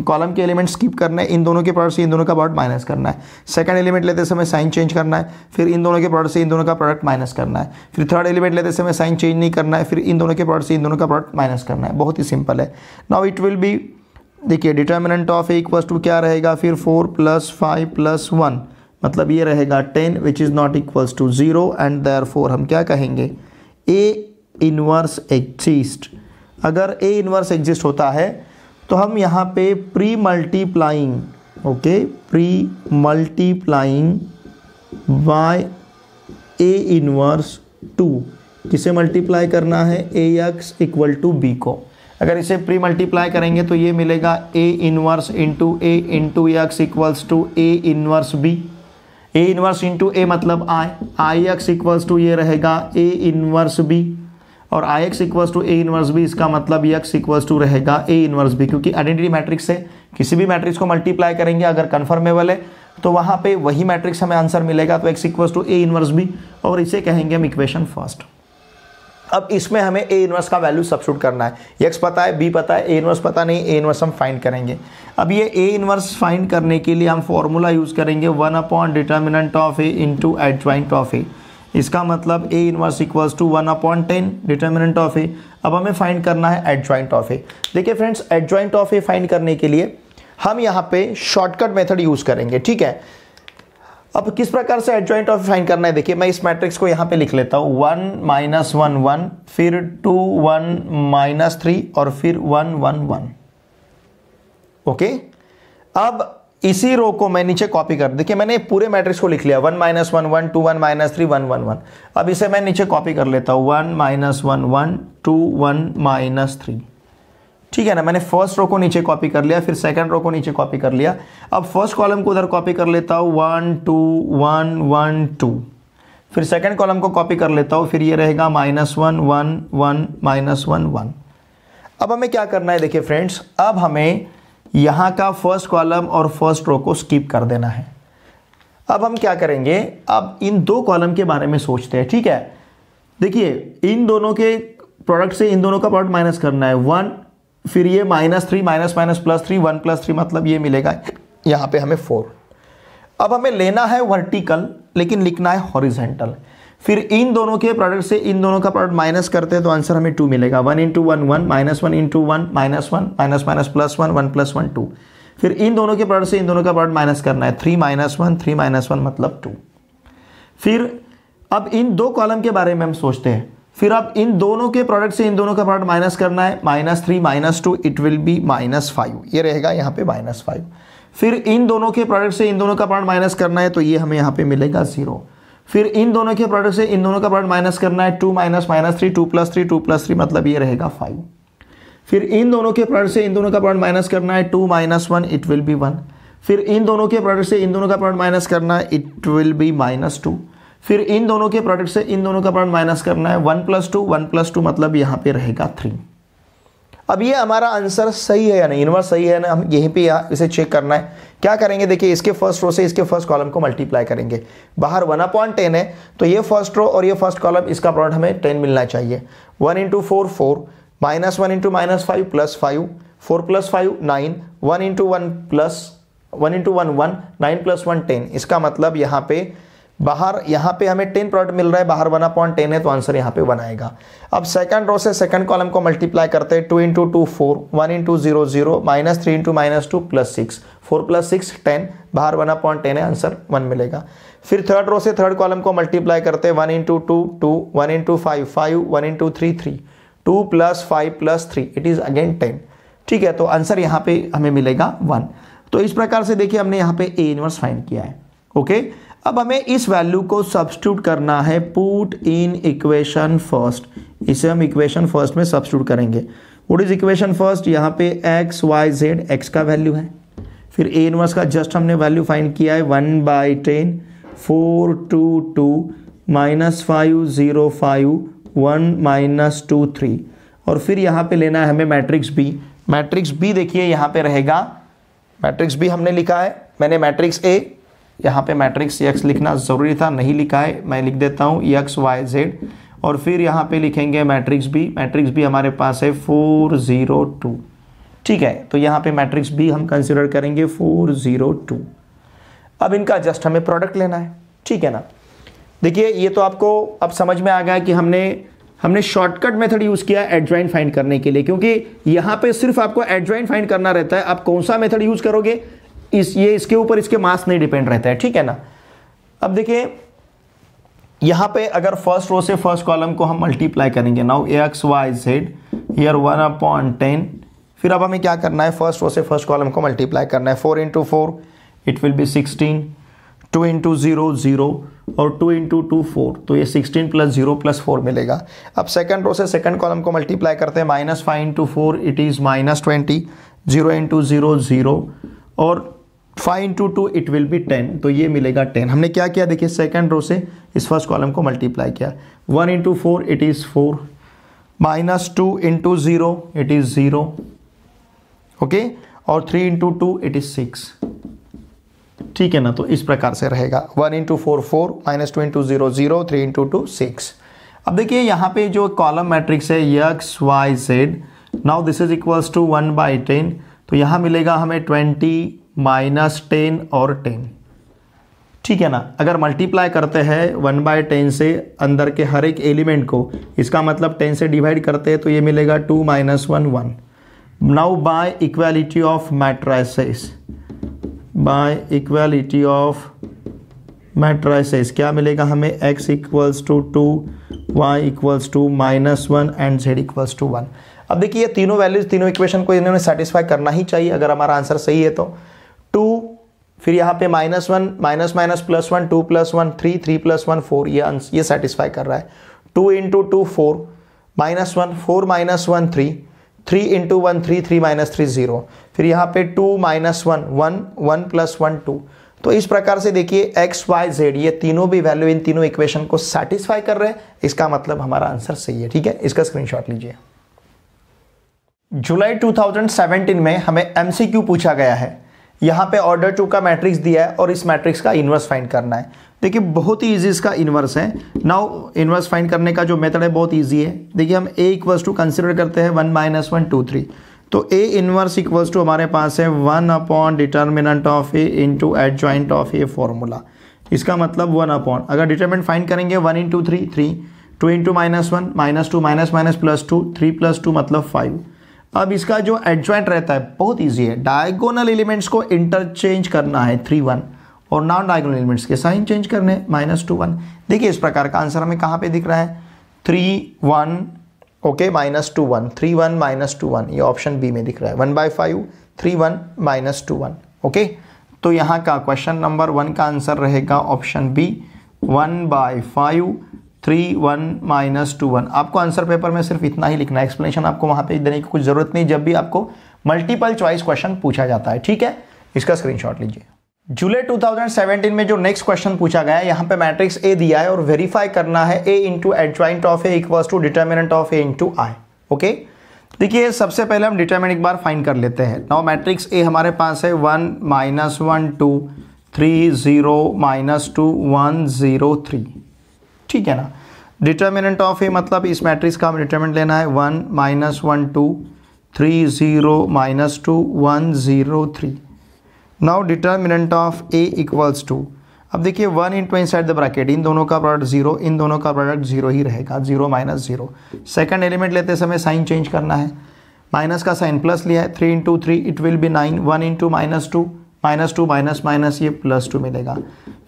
कॉलम के एलिमेंट स्किप है इन दोनों के प्रोडक्ट से इन दोनों का प्रोडक्ट माइनस करना है सेकंड एलिमेंट लेते समय साइन चेंज करना है फिर इन दोनों के प्रोडक्ट से इन दोनों का प्रोडक्ट माइनस करना है फिर थर्ड एलिमेंट लेते समय साइन चेंज नहीं करना है फिर इन दोनों के प्रोडक्ट से इन दोनों का प्रोडक्ट माइनस करना है बहुत ही सिंपल है नाउ इट विल बी देखिए determinant of A equals to क्या रहेगा फिर four plus five plus one मतलब ये रहेगा ten which is not equals to zero and therefore हम क्या कहेंगे ए इनवर्स एग्जिस्ट अगर ए इनवर्स एग्जिस्ट होता है तो हम यहाँ पे pre multiplying okay pre multiplying by A inverse to किसे मल्टीप्लाई करना है A x equal to B को अगर इसे प्री मल्टीप्लाई करेंगे तो ये मिलेगा A inverse into A into x equals to A inverse B A inverse into A मतलब I I x equals to ये रहेगा ए इनवर्स बी और I x equals to A inverse B इसका मतलब यक्स इक्वल्स टू रहेगा A inverse B क्योंकि identity matrix है किसी भी मैट्रिक्स को मल्टीप्लाई करेंगे अगर कन्फर्मेबल है तो वहाँ पे वही मैट्रिक्स हमें आंसर मिलेगा तो x equals to A inverse B और इसे कहेंगे हम इक्वेशन फर्स्ट अब इसमें हमें ए इनवर्स का वैल्यू सब्सूट करना है यक्स पता है बी पता है ए इनवर्स पता नहीं ए इनवर्स हम फाइंड करेंगे अब ये ए इनवर्स फाइंड करने के लिए हम फॉर्मूला यूज़ करेंगे one upon determinant of A into adjoint of A इसका मतलब A inverse equals to one upon ten determinant of A अब हमें फाइंड करना है एडजॉइंट ऑफ ए देखिए friends adjoint of A find करने के लिए हम यहाँ पे शॉर्टकट मेथड यूज़ करेंगे ठीक है अब किस प्रकार से एडजॉइंट ऑफ फाइंड करना है देखिए मैं इस मैट्रिक्स को यहाँ पे लिख लेता हूँ वन माइनस वन वन फिर टू वन माइनस थ्री और फिर वन वन वन ओके अब इसी रो को मैं नीचे कॉपी कर देखिए मैंने पूरे मैट्रिक्स को लिख लिया one minus one one two one minus three one one one अब इसे मैं नीचे कॉपी कर लेता हूँ one minus one one two one minus three ठीक है ना मैंने फर्स्ट रो को नीचे कॉपी कर लिया फिर सेकंड रो को नीचे कॉपी कर लिया अब फर्स्ट कॉलम को उधर कॉपी कर लेता हूँ one two one one two फिर सेकंड कॉलम को कॉपी कर लेता हूँ फिर ये रहेगा minus one one one minus one one अब हमें क्या करना है देखिए फ्रेंड्स अब हमें यहाँ का फर्स्ट कॉलम और फर्स्ट रो को स्किप कर देना है अब हम क्या करेंगे अब इन दो कॉलम के बारे में सोचते हैं ठीक है देखिए इन दोनों के प्रोडक्ट से इन दोनों का प्रोडक्ट माइनस करना है वन फिर ये minus three minus minus plus three one plus three मतलब ये मिलेगा यहाँ पे हमें फोर अब हमें लेना है वर्टिकल लेकिन लिखना है हॉरिजेंटल फिर इन दोनों के प्रोडक्ट से इन दोनों का प्रोडक्ट माइनस करते हैं तो आंसर हमें टू मिलेगा one into one one minus one into one minus one minus minus plus one one plus one two फिर इन दोनों के प्रोडक्ट से इन दोनों का प्रोडक्ट माइनस करना है three minus one three minus one मतलब टू फिर अब इन दो कॉलम के बारे में हम सोचते हैं फिर अब इन दोनों के प्रोडक्ट से इन दोनों का प्रोडक्ट माइनस करना है minus three minus two it will be minus five ये रहेगा यहाँ पे माइनस फाइव फिर इन दोनों के प्रोडक्ट से इन दोनों का प्रोडक्ट माइनस करना है तो ये हमें यहाँ पे मिलेगा ज़ीरो फिर इन दोनों के प्रोडक्ट से इन दोनों का प्रोडक्ट माइनस करना है two minus minus three two plus three two plus three मतलब ये रहेगा फाइव फिर इन दोनों के प्रोडक्ट से इन दोनों का प्रोडक्ट माइनस करना है two minus one it will be one फिर इन दोनों के प्रोडक्ट से इन दोनों का प्रोडक्ट माइनस करना है it will be minus two फिर इन दोनों के प्रोडक्ट से इन दोनों का प्रोडक्ट माइनस करना है one plus two one plus two मतलब यहाँ पे रहेगा थ्री अब ये हमारा आंसर सही है या नहीं इनवर्स सही है ना हम यहीं पे यहाँ इसे चेक करना है क्या करेंगे देखिए इसके फर्स्ट रो से इसके फर्स्ट कॉलम को मल्टीप्लाई करेंगे बाहर वन अपॉइंट टेन है तो ये फर्स्ट रो और ये फर्स्ट कॉलम इसका प्रोडक्ट हमें टेन मिलना चाहिए one into four four minus one into minus five plus five four plus five nine one into one plus one into one one nine plus one ten इसका मतलब यहाँ पे बाहर यहाँ पे हमें टेन प्रोडक्ट मिल रहा है बाहर वन अपॉइंट टेन है तो आंसर यहाँ पे वन आएगा अब सेकंड रो से सेकंड कॉलम को मल्टीप्लाई करते हैं two into two four one into zero zero minus three into minus two plus six four plus six ten बाहर वन अपॉइंट टेन है आंसर वन मिलेगा फिर थर्ड रो से third column को multiply करते हैं one into two two one into five five one into three three two plus five plus three it is again ten ठीक है तो आंसर यहाँ पे हमें मिलेगा वन तो इस प्रकार से देखिए हमने यहाँ पे ए इनवर्स फाइंड किया है ओके okay? अब हमें इस वैल्यू को सब्सट्यूट करना है पुट इन इक्वेशन फर्स्ट इसे हम इक्वेशन फर्स्ट में सब्सट्यूट करेंगे वोट इज इक्वेशन फर्स्ट यहाँ पे एक्स वाई जेड एक्स का वैल्यू है फिर ए इनवर्स का जस्ट हमने वैल्यू फाइंड किया है one by ten four two two minus five zero five one minus two three और फिर यहाँ पे लेना है हमें मैट्रिक्स बी मैट्रिक्स बी देखिए यहाँ पे रहेगा मैट्रिक्स बी हमने लिखा है मैंने मैट्रिक्स ए यहाँ पे मैट्रिक्स एक्स लिखना ज़रूरी था नहीं लिखा है मैं लिख देता हूँ एक्स वाई जेड और फिर यहाँ पे लिखेंगे मैट्रिक्स बी मैट्रिक्स बी हमारे पास है फोर ज़ीरो टू ठीक है तो यहाँ पे मैट्रिक्स बी हम कंसिडर करेंगे फोर ज़ीरो टू अब इनका जस्ट हमें प्रोडक्ट लेना है ठीक है ना देखिए ये तो आपको अब समझ में आ गया कि हमने हमने शॉर्टकट मेथड यूज़ किया एडजॉइंट फाइंड करने के लिए क्योंकि यहाँ पे सिर्फ आपको एडजॉइंट फाइंड करना रहता है आप कौन सा मेथड यूज़ करोगे इस ये इसके ऊपर इसके मास नहीं डिपेंड रहता है ठीक है ना अब देखिए यहाँ पे अगर फर्स्ट रो से फर्स्ट कॉलम को हम मल्टीप्लाई करेंगे now A X Y Z here one upon ten फिर अब हमें क्या करना है फर्स्ट रो से फर्स्ट कॉलम को मल्टीप्लाई करना है four into four it will be sixteen two into zero zero और टू इंटू टू फोर तो ये sixteen plus zero plus four मिलेगा अब सेकंड रो से सेकंड कॉलम को मल्टीप्लाई करते हैं minus five into four it is minus twenty zero into zero zero और five into two it will be ten तो ये मिलेगा टेन हमने क्या किया देखिए सेकेंड रो से इस फर्स्ट कॉलम को मल्टीप्लाई किया one into four it is four minus two into zero it is zero okay और three into two it is six ठीक है ना तो इस प्रकार से रहेगा one into four four minus two into zero zero three into two six अब देखिए यहाँ पे जो कॉलम मैट्रिक्स है x Y Z now this is equals to one by ten तो यहाँ मिलेगा हमें ट्वेंटी माइनस टेन और टेन ठीक है ना अगर मल्टीप्लाई करते हैं वन बाय टेन से अंदर के हर एक एलिमेंट को इसका मतलब टेन से डिवाइड करते हैं तो ये मिलेगा two minus one one now by equality of matrices by equality of matrices क्या मिलेगा हमें X equals to two Y equals to minus one and Z equals to one अब देखिए ये तीनों वैल्यूज तीनों इक्वेशन को इन्होंने सेटिस्फाई करना ही चाहिए अगर हमारा आंसर सही है तो फिर यहाँ पे minus one minus minus plus one two plus one three three plus one four ये ये सेटिस्फाई कर रहा है two into two four minus one four minus one three three into one three three minus three zero फिर यहाँ पे two minus one one one plus one two तो इस प्रकार से देखिए एक्स वाई जेड ये तीनों भी वैल्यू इन तीनों इक्वेशन को सेटिस्फाई कर रहे हैं इसका मतलब हमारा आंसर सही है ठीक है इसका स्क्रीनशॉट लीजिए जुलाई 2017 में हमें एमसीक्यू पूछा गया है यहाँ पे ऑर्डर टू का मैट्रिक्स दिया है और इस मैट्रिक्स का इन्वर्स फाइंड करना है देखिए बहुत ही ईजी इसका इन्वर्स है नाउ इन्वर्स फाइंड करने का जो मेथड है बहुत ईजी है देखिए हम ए इक्वल्स टू कंसिडर करते हैं one minus one two three तो ए इन्वर्स इक्वल्स टू हमारे पास है one upon determinant of A into adjoint of A formula इसका मतलब वन अपॉन अगर डिटर्मिनेंट फाइंड करेंगे one into three three two into minus one minus two minus minus plus two three plus two मतलब five अब इसका जो adjoint रहता है बहुत ईजी है डायगोनल एलिमेंट्स को इंटरचेंज करना है थ्री वन और नॉन डायगोनल एलिमेंट्स के साइन चेंज करने माइनस टू वन देखिए इस प्रकार का आंसर हमें कहाँ पे दिख रहा है three one okay minus two one three one minus two one ये ऑप्शन बी में दिख रहा है one by five three one minus two one okay तो यहाँ का क्वेश्चन नंबर वन का आंसर रहेगा option B one by five three one minus two one आपको आंसर पेपर में सिर्फ इतना ही लिखना है एक्सप्लेनेशन आपको वहां पे देने की कुछ ज़रूरत नहीं जब भी आपको मल्टीपल चॉइस क्वेश्चन पूछा जाता है ठीक है इसका स्क्रीनशॉट लीजिए जुलाई 2017 में जो नेक्स्ट क्वेश्चन पूछा गया है यहाँ पे मैट्रिक्स ए दिया है और वेरीफाई करना है A into adjoint of A equal to determinant of A into I okay देखिए सबसे पहले हम डिटर्मिनेंट एक बार फाइंड कर लेते हैं नाउ मैट्रिक्स ए हमारे पास है one minus one two three zero minus two one zero three ठीक है ना डिटर्मिनेंट ऑफ ए मतलब इस मैट्रिक्स का हमें डिटर्मिनेंट लेना है one minus one two three zero minus two one zero three now determinant of A equals to अब देखिए one two inside the bracket इन दोनों का प्रोडक्ट जीरो इन दोनों का प्रोडक्ट जीरो ही रहेगा zero minus zero second element लेते समय साइन चेंज करना है माइनस का साइन प्लस लिया है three into three it will be nine one into minus two minus two minus minus ये प्लस टू मिलेगा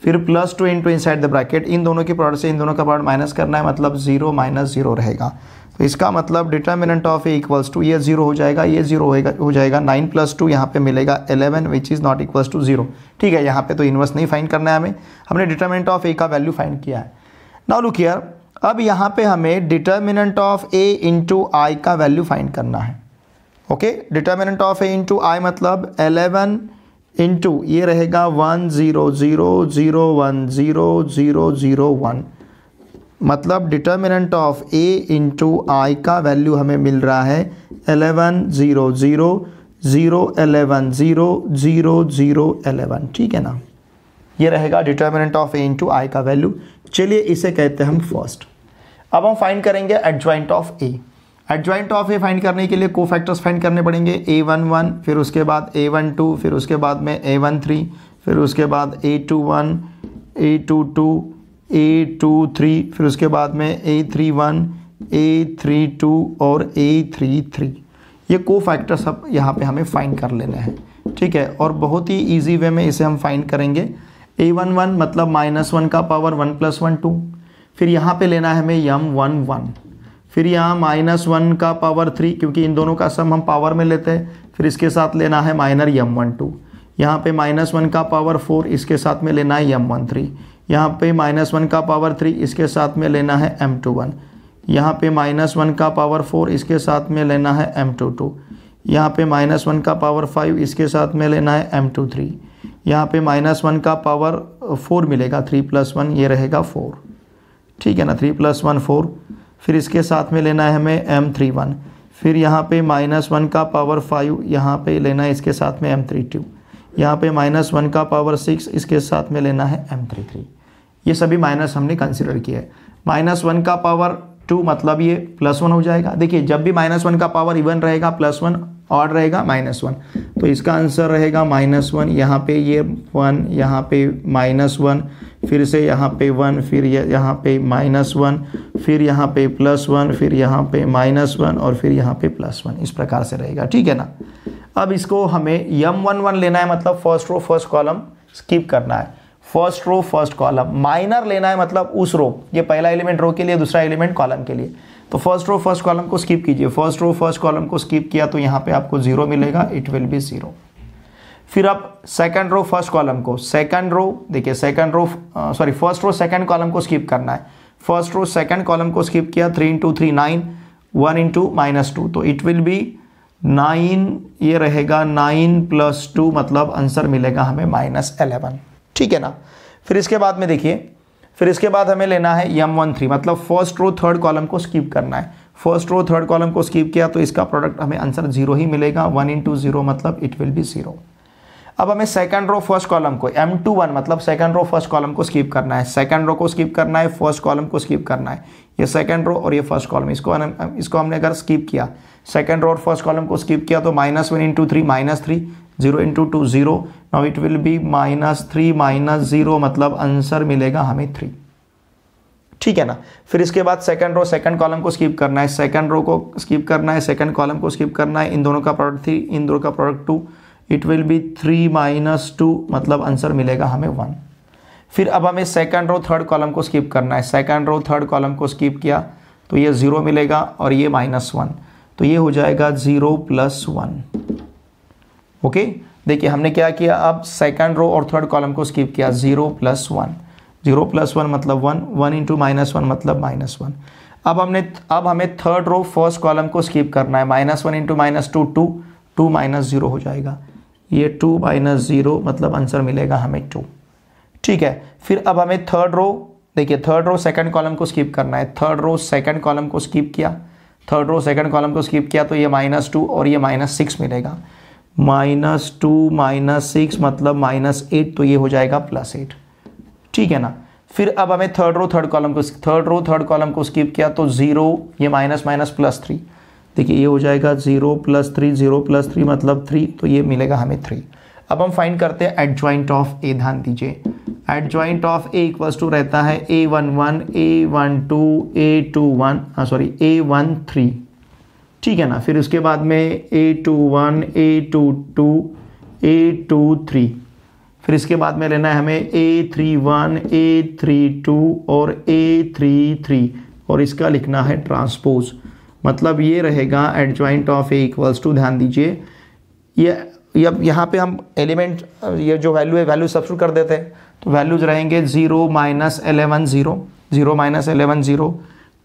फिर plus two into side the bracket इन दोनों के प्रोडक्ट से इन दोनों का प्रोडक्ट माइनस करना है मतलब जीरो माइनस जीरो रहेगा तो इसका मतलब determinant of A equals to ये जीरो हो जाएगा ये जीरो हो जाएगा नाइन प्लस टू यहाँ पर मिलेगा eleven which is not equals to zero ठीक है यहाँ पे तो इन्वर्स नहीं फाइंड करना है हमें हमने डिटर्मिनेंट ऑफ ए का वैल्यू फाइंड किया है नाउ लुक हियर अब यहाँ पे हमें determinant of A into I का वैल्यू फाइंड करना है okay determinant of A into I मतलब एलेवन इंटू ये रहेगा one zero zero zero one zero zero zero one मतलब determinant of A into I का वैल्यू हमें मिल रहा है eleven zero zero zero eleven zero zero zero eleven ठीक है ना ये रहेगा determinant of A into I का वैल्यू चलिए इसे कहते हैं हम फर्स्ट अब हम फाइंड करेंगे adjoint of A adjoint of A find करने के लिए को फैक्टर्स फाइंड करने पड़ेंगे ए वन वन फिर उसके बाद ए वन टू फिर उसके बाद में ए वन थ्री फिर उसके बाद A two one A two two A two three फिर उसके बाद में A three one A three two और ए थ्री थ्री ये को फैक्टर्स अब यहाँ पे हमें फाइंड कर लेने हैं ठीक है और बहुत ही ईजी वे में इसे हम फाइंड करेंगे ए वन वन मतलब माइनस वन का power one plus one two फिर यहाँ पे लेना है हमें यम वन वन फिर यहाँ माइनस वन का पावर थ्री क्योंकि इन दोनों का सम हम पावर में लेते हैं फिर इसके साथ लेना है माइनर यम वन टू यहाँ पे माइनस वन का पावर फोर इसके साथ में लेना है यम वन थ्री यहाँ पे माइनस वन का पावर थ्री इसके साथ में लेना है एम टू वन यहाँ पे माइनस वन का पावर फोर इसके साथ में लेना है एम टू टू यहाँ पे माइनस वन का पावर फाइव इसके साथ में लेना है एम टू थ्री यहाँ पे माइनस वन का पावर फोर मिलेगा थ्री प्लस वन ये रहेगा फोर ठीक है ना थ्री प्लस वन फोर फिर इसके साथ में लेना है हमें एम थ्री वन फिर यहाँ पे माइनस वन का पावर फाइव यहाँ पे लेना है इसके साथ में एम थ्री टू यहाँ पे माइनस वन का पावर सिक्स इसके साथ में लेना है एम थ्री थ्री ये सभी माइनस हमने कंसिडर किया है माइनस वन का पावर टू मतलब ये प्लस वन हो जाएगा देखिए जब भी माइनस वन का पावर इवन रहेगा प्लस वन और रहेगा माइनस वन तो इसका आंसर रहेगा माइनस वन यहाँ पे ये वन यहाँ पे माइनस वन फिर से यहाँ पे वन फिर यहाँ पे माइनस वन फिर यहाँ पे प्लस वन फिर यहाँ पे माइनस वन और फिर यहाँ पे प्लस वन इस प्रकार से रहेगा ठीक है ना अब इसको हमें यम वन वन लेना है मतलब first row first column skip करना है first row first column minor लेना है मतलब उस रो ये पहला एलिमेंट रो के लिए दूसरा एलिमेंट कॉलम के लिए तो फर्स्ट रो फर्स्ट कॉलम को स्किप कीजिए फर्स्ट रो फर्स्ट कॉलम को स्किप किया तो यहाँ पे आपको जीरो मिलेगा इट विल बी जीरो फिर आप सेकंड रो फर्स्ट कॉलम को सेकंड रो देखिए second row sorry first row second column को स्किप करना है फर्स्ट रो सेकंड कॉलम को स्किप किया three into three nine one into minus two तो इट विल बी नाइन ये रहेगा नाइन प्लस टू मतलब आंसर मिलेगा हमें माइनस एलेवन ठीक है ना फिर इसके बाद में देखिए फिर इसके बाद हमें लेना है यम वन थ्री मतलब फर्स्ट रो थर्ड कॉलम को स्कीप करना है फर्स्ट रो थर्ड कॉलम को स्कीप किया तो इसका प्रोडक्ट हमें आंसर जीरो ही मिलेगा वन इंटू जीरो मतलब इट विल बी जीरो अब हमें सेकंड रो फर्स्ट कॉलम को एम टू वन मतलब सेकंड रो फर्स्ट कॉलम को स्किप करना है सेकंड रो को स्किप करना है फर्स्ट कॉलम को स्किप करना है ये सेकंड रो और ये फर्स्ट कॉलम इसको इसको हमने अगर स्किप किया सेकंड रो और फर्स्ट कॉलम को स्किप किया तो minus one into three minus three zero into two zero now it will be minus three minus zero मतलब आंसर मिलेगा हमें थ्री ठीक है ना फिर इसके बाद सेकंड रो सेकंड कॉलम को स्किप करना है सेकंड रो को स्किप करना है सेकंड कॉलम को स्किप करना है इन दोनों का प्रोडक्ट थ्री इन दोनों का product two it will be three minus two मतलब आंसर मिलेगा हमें वन फिर अब हमें सेकंड रो थर्ड कॉलम को स्किप करना है सेकंड रो थर्ड कॉलम को स्किप किया तो ये ज़ीरो मिलेगा और ये माइनस वन तो ये हो जाएगा ज़ीरो प्लस वन ओके देखिए हमने क्या किया अब सेकंड रो और थर्ड कॉलम को स्किप किया zero plus one zero plus one मतलब one one into minus one मतलब माइनस वन अब हमने अब हमें थर्ड रो फर्स्ट कॉलम को स्किप करना है minus one into minus two two two minus zero हो जाएगा ये टू माइनस ज़ीरो मतलब आंसर मिलेगा हमें टू ठीक है फिर अब हमें थर्ड रो देखिए थर्ड रो सेकंड कॉलम को स्किप करना है थर्ड रो सेकंड कॉलम को स्किप किया थर्ड रो सेकंड कॉलम को स्किप किया तो ये माइनस टू और ये माइनस सिक्स मिलेगा माइनस टू माइनस सिक्स मतलब माइनस एट तो ये हो जाएगा प्लस एट ठीक है ना फिर अब हमें थर्ड रो थर्ड कॉलम को थर्ड रो थर्ड कॉलम को स्किप किया तो जीरो ये माइनस माइनस प्लस थ्री देखिए ये हो जाएगा zero plus three zero plus three मतलब थ्री तो ये मिलेगा हमें थ्री अब हम फाइंड करते हैं एट ज्वाइंट ऑफ ए ध्यान दीजिए adjoint of A equals to रहता है A one one A one two A two one हाँ सॉरी ए वन थ्री ठीक है ना फिर उसके बाद में A two one A two two A two three फिर इसके बाद में लेना है हमें A three one A three two और ए थ्री थ्री और इसका लिखना है ट्रांसपोज़ मतलब ये रहेगा joint of A equals to ध्यान दीजिए ये अब यहाँ पे हम एलिमेंट ये जो वैल्यू है वैल्यू सब्सिट्यूट कर देते हैं तो वैल्यूज रहेंगे zero minus eleven zero zero minus eleven zero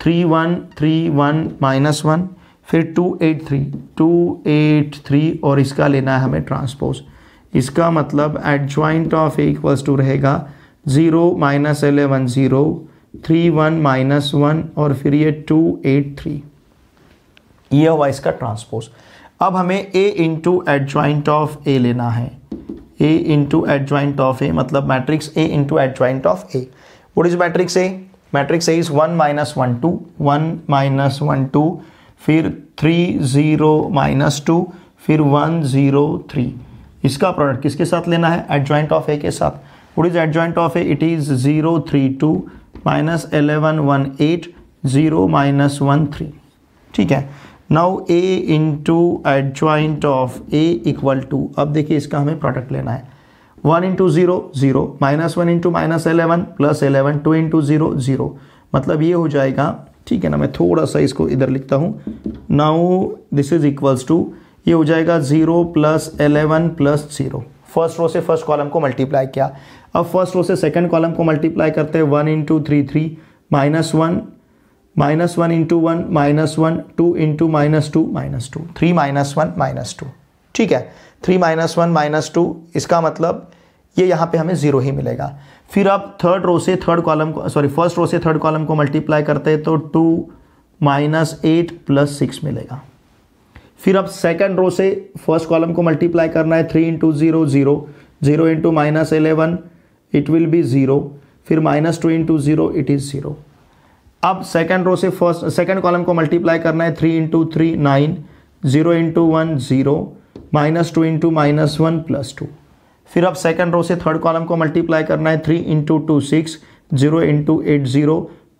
three one three one minus one फिर two eight three two eight three और इसका लेना है हमें ट्रांसपोज इसका मतलब joint of A equals to रहेगा zero minus eleven zero three one minus one और फिर ये टू एट थ्री ये हुआ इसका ट्रांसपोज अब हमें A into adjoint of A लेना है A into adjoint of A मतलब matrix A into adjoint of A what is matrix A matrix A is one minus one two one minus one two फिर three zero minus two फिर one zero three इसका product किसके साथ लेना है adjoint of A के साथ what is adjoint of A it is zero three two minus eleven one eight zero minus one three ठीक है now A into adjoint of A equal to अब देखिए इसका हमें प्रोडक्ट लेना है one into zero zero minus one into minus eleven plus eleven two into zero zero मतलब ये हो जाएगा ठीक है ना मैं थोड़ा सा इसको इधर लिखता हूँ now this is equals to ये हो जाएगा zero plus eleven plus zero first row से फर्स्ट कॉलम को मल्टीप्लाई किया अब फर्स्ट रो से सेकेंड कॉलम को मल्टीप्लाई करते हैं one into three three minus one minus one into one minus one two into minus two minus two three minus one minus two ठीक है three minus one minus two इसका मतलब ये यहाँ पे हमें ज़ीरो ही मिलेगा फिर आप थर्ड रो से थर्ड कॉलम को सॉरी फर्स्ट रो से थर्ड कॉलम को मल्टीप्लाई करते हैं तो two minus eight plus six मिलेगा फिर अब सेकेंड रो से फर्स्ट कॉलम को मल्टीप्लाई करना है three into zero zero zero into minus eleven it will be zero फिर minus two into zero it is zero अब सेकेंड रो से फर्स्ट सेकेंड कॉलम को मल्टीप्लाई करना है three into three nine zero into one zero minus two into minus one plus two फिर अब second row से third column को multiply करना है three into two six zero into eight zero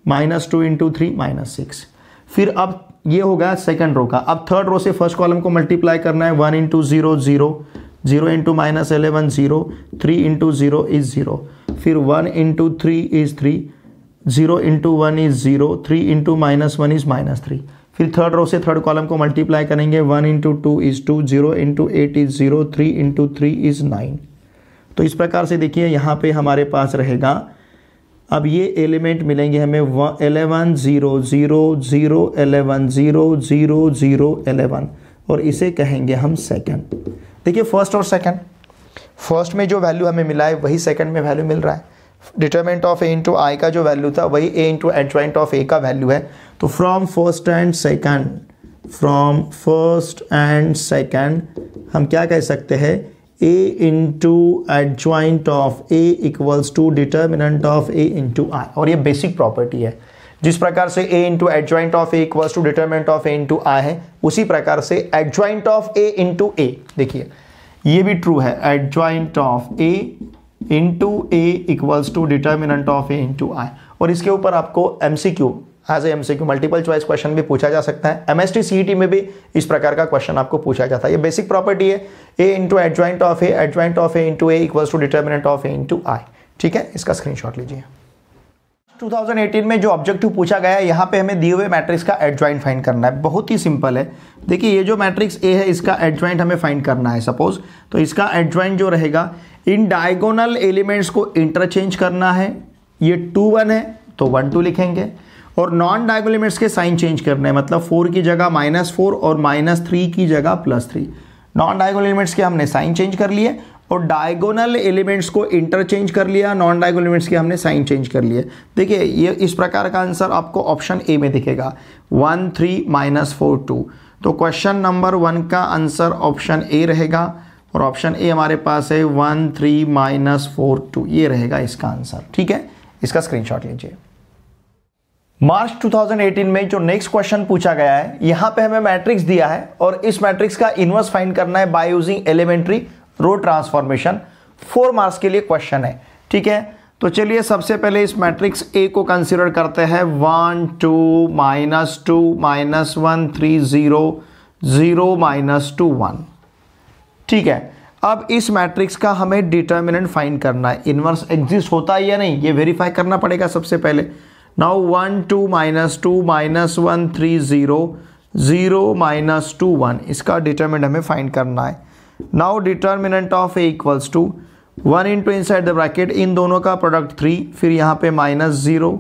minus two into three minus six फिर अब ये होगा सेकेंड रो का अब थर्ड रो से फर्स्ट कॉलम को मल्टीप्लाई करना है one into zero zero zero into minus eleven zero three into zero is zero फिर one into three is three zero into one is zero three into minus one is minus three फिर third row से third column को multiply करेंगे one into two is two zero into eight is zero three into three is nine तो इस प्रकार से देखिए यहाँ पे हमारे पास रहेगा अब ये एलिमेंट मिलेंगे हमें eleven zero zero zero eleven zero zero zero eleven और इसे कहेंगे हम सेकेंड देखिए फर्स्ट और सेकेंड फर्स्ट में जो वैल्यू हमें मिला है वही सेकेंड में वैल्यू मिल रहा है डिटर्मेंट ऑफ ए इंटू आई का जो वैल्यू था वही A into adjoint of A का वैल्यू है तो from first and second from first and second हम क्या कह सकते हैं A into adjoint of A equals to determinant of A into I और ये बेसिक प्रॉपर्टी है जिस प्रकार से A into adjoint of A equals to determinant of A into I है उसी प्रकार से adjoint of A into A देखिए ये भी ट्रू है adjoint of A into A equals to determinant of A into I और इसके ऊपर आपको M C Q as a M C Q multiple choice question भी पूछा जा सकता है M S T C T में भी इस प्रकार का क्वेश्चन आपको पूछा जाता है ये बेसिक प्रॉपर्टी है A into adjoint of A adjoint of A into A equals to determinant of A into I ठीक है इसका स्क्रीन शॉट लीजिए 2018 में जो ऑब्जेक्टिव पूछा गया है यहाँ पे हमें दिए हुए मैट्रिक्स का एडजॉइंट फाइंड करना है बहुत ही सिंपल है देखिए ये जो मैट्रिक्स ए है इसका एडजॉइंट हमें फाइंड करना है सपोज तो इसका एडजॉइंट जो रहेगा इन डायगोनल एलिमेंट्स को इंटरचेंज करना है ये टू वन है तो वन टू लिखेंगे और नॉन डायगोनल एलिमेंट्स के साइन चेंज करने हैं मतलब फोर की जगह माइनस फोर और माइनस थ्री की जगह plus three non diagonal elements के हमने साइन चेंज कर लिए और डायगोनल एलिमेंट्स को इंटरचेंज कर लिया नॉन डायगोनल एलिमेंट्स के हमने साइन चेंज कर लिए देखिए ये इस प्रकार का आंसर आपको ऑप्शन ए में दिखेगा one three minus four two तो क्वेश्चन नंबर वन का आंसर ऑप्शन ए रहेगा और ऑप्शन ए हमारे पास है one three minus four two ये रहेगा इसका आंसर ठीक है इसका स्क्रीनशॉट लीजिए मार्च 2018 में जो नेक्स्ट क्वेश्चन पूछा गया है यहां पे हमें मैट्रिक्स दिया है और इस मैट्रिक्स का इन्वर्स फाइंड करना है by using elementary row transformation four marks के लिए क्वेश्चन है ठीक है तो चलिए सबसे पहले इस मैट्रिक्स ए को कंसिडर करते हैं one two minus two minus one three zero zero minus two one ठीक है अब इस मैट्रिक्स का हमें डिटर्मिनेंट फाइंड करना है इनवर्स एग्जिस्ट होता है या नहीं ये वेरीफाई करना पड़ेगा सबसे पहले now one two minus two minus one three zero zero minus two one इसका डिटर्मिनेंट हमें फाइंड करना है now determinant of A equals to one into inside the bracket इन दोनों का प्रोडक्ट थ्री फिर यहाँ पे minus zero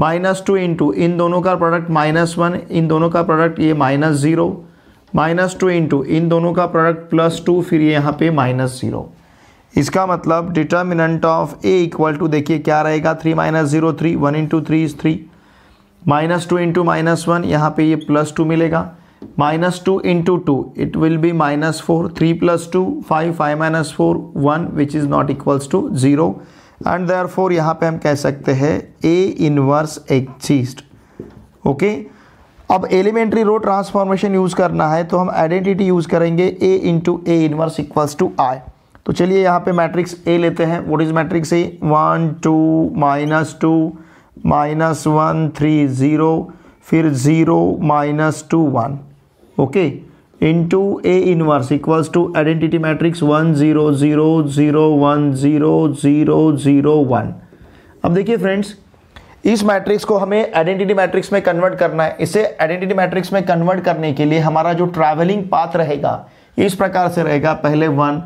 minus two two इन दोनों का प्रोडक्ट माइनस वन इन दोनों का प्रोडक्ट ये minus zero minus two into इन दोनों का प्रोडक्ट प्लस टू फिर यहाँ पे माइनस जीरो इसका मतलब determinant of A equal to देखिए क्या रहेगा three minus zero three one into three is three minus two into minus one यहाँ पे ये प्लस टू मिलेगा minus two into two it will be minus four three plus two five five minus four one which is not equals to zero and therefore यहाँ पर हम कह सकते हैं ए इनवर्स एक्जिस्ट ओके अब elementary row transformation use करना है तो हम आइडेंटिटी यूज़ करेंगे A into A inverse equals to I तो चलिए यहाँ पे मैट्रिक्स ए लेते हैं what is matrix A one two minus two minus one three zero फिर zero minus two one okay into A inverse equals to identity matrix one zero zero zero one zero zero zero one अब देखिए friends इस matrix को हमें identity matrix में convert करना है इसे आइडेंटिटी मैट्रिक्स में कन्वर्ट करने के लिए हमारा जो ट्रैवलिंग पाथ रहेगा इस प्रकार से रहेगा पहले वन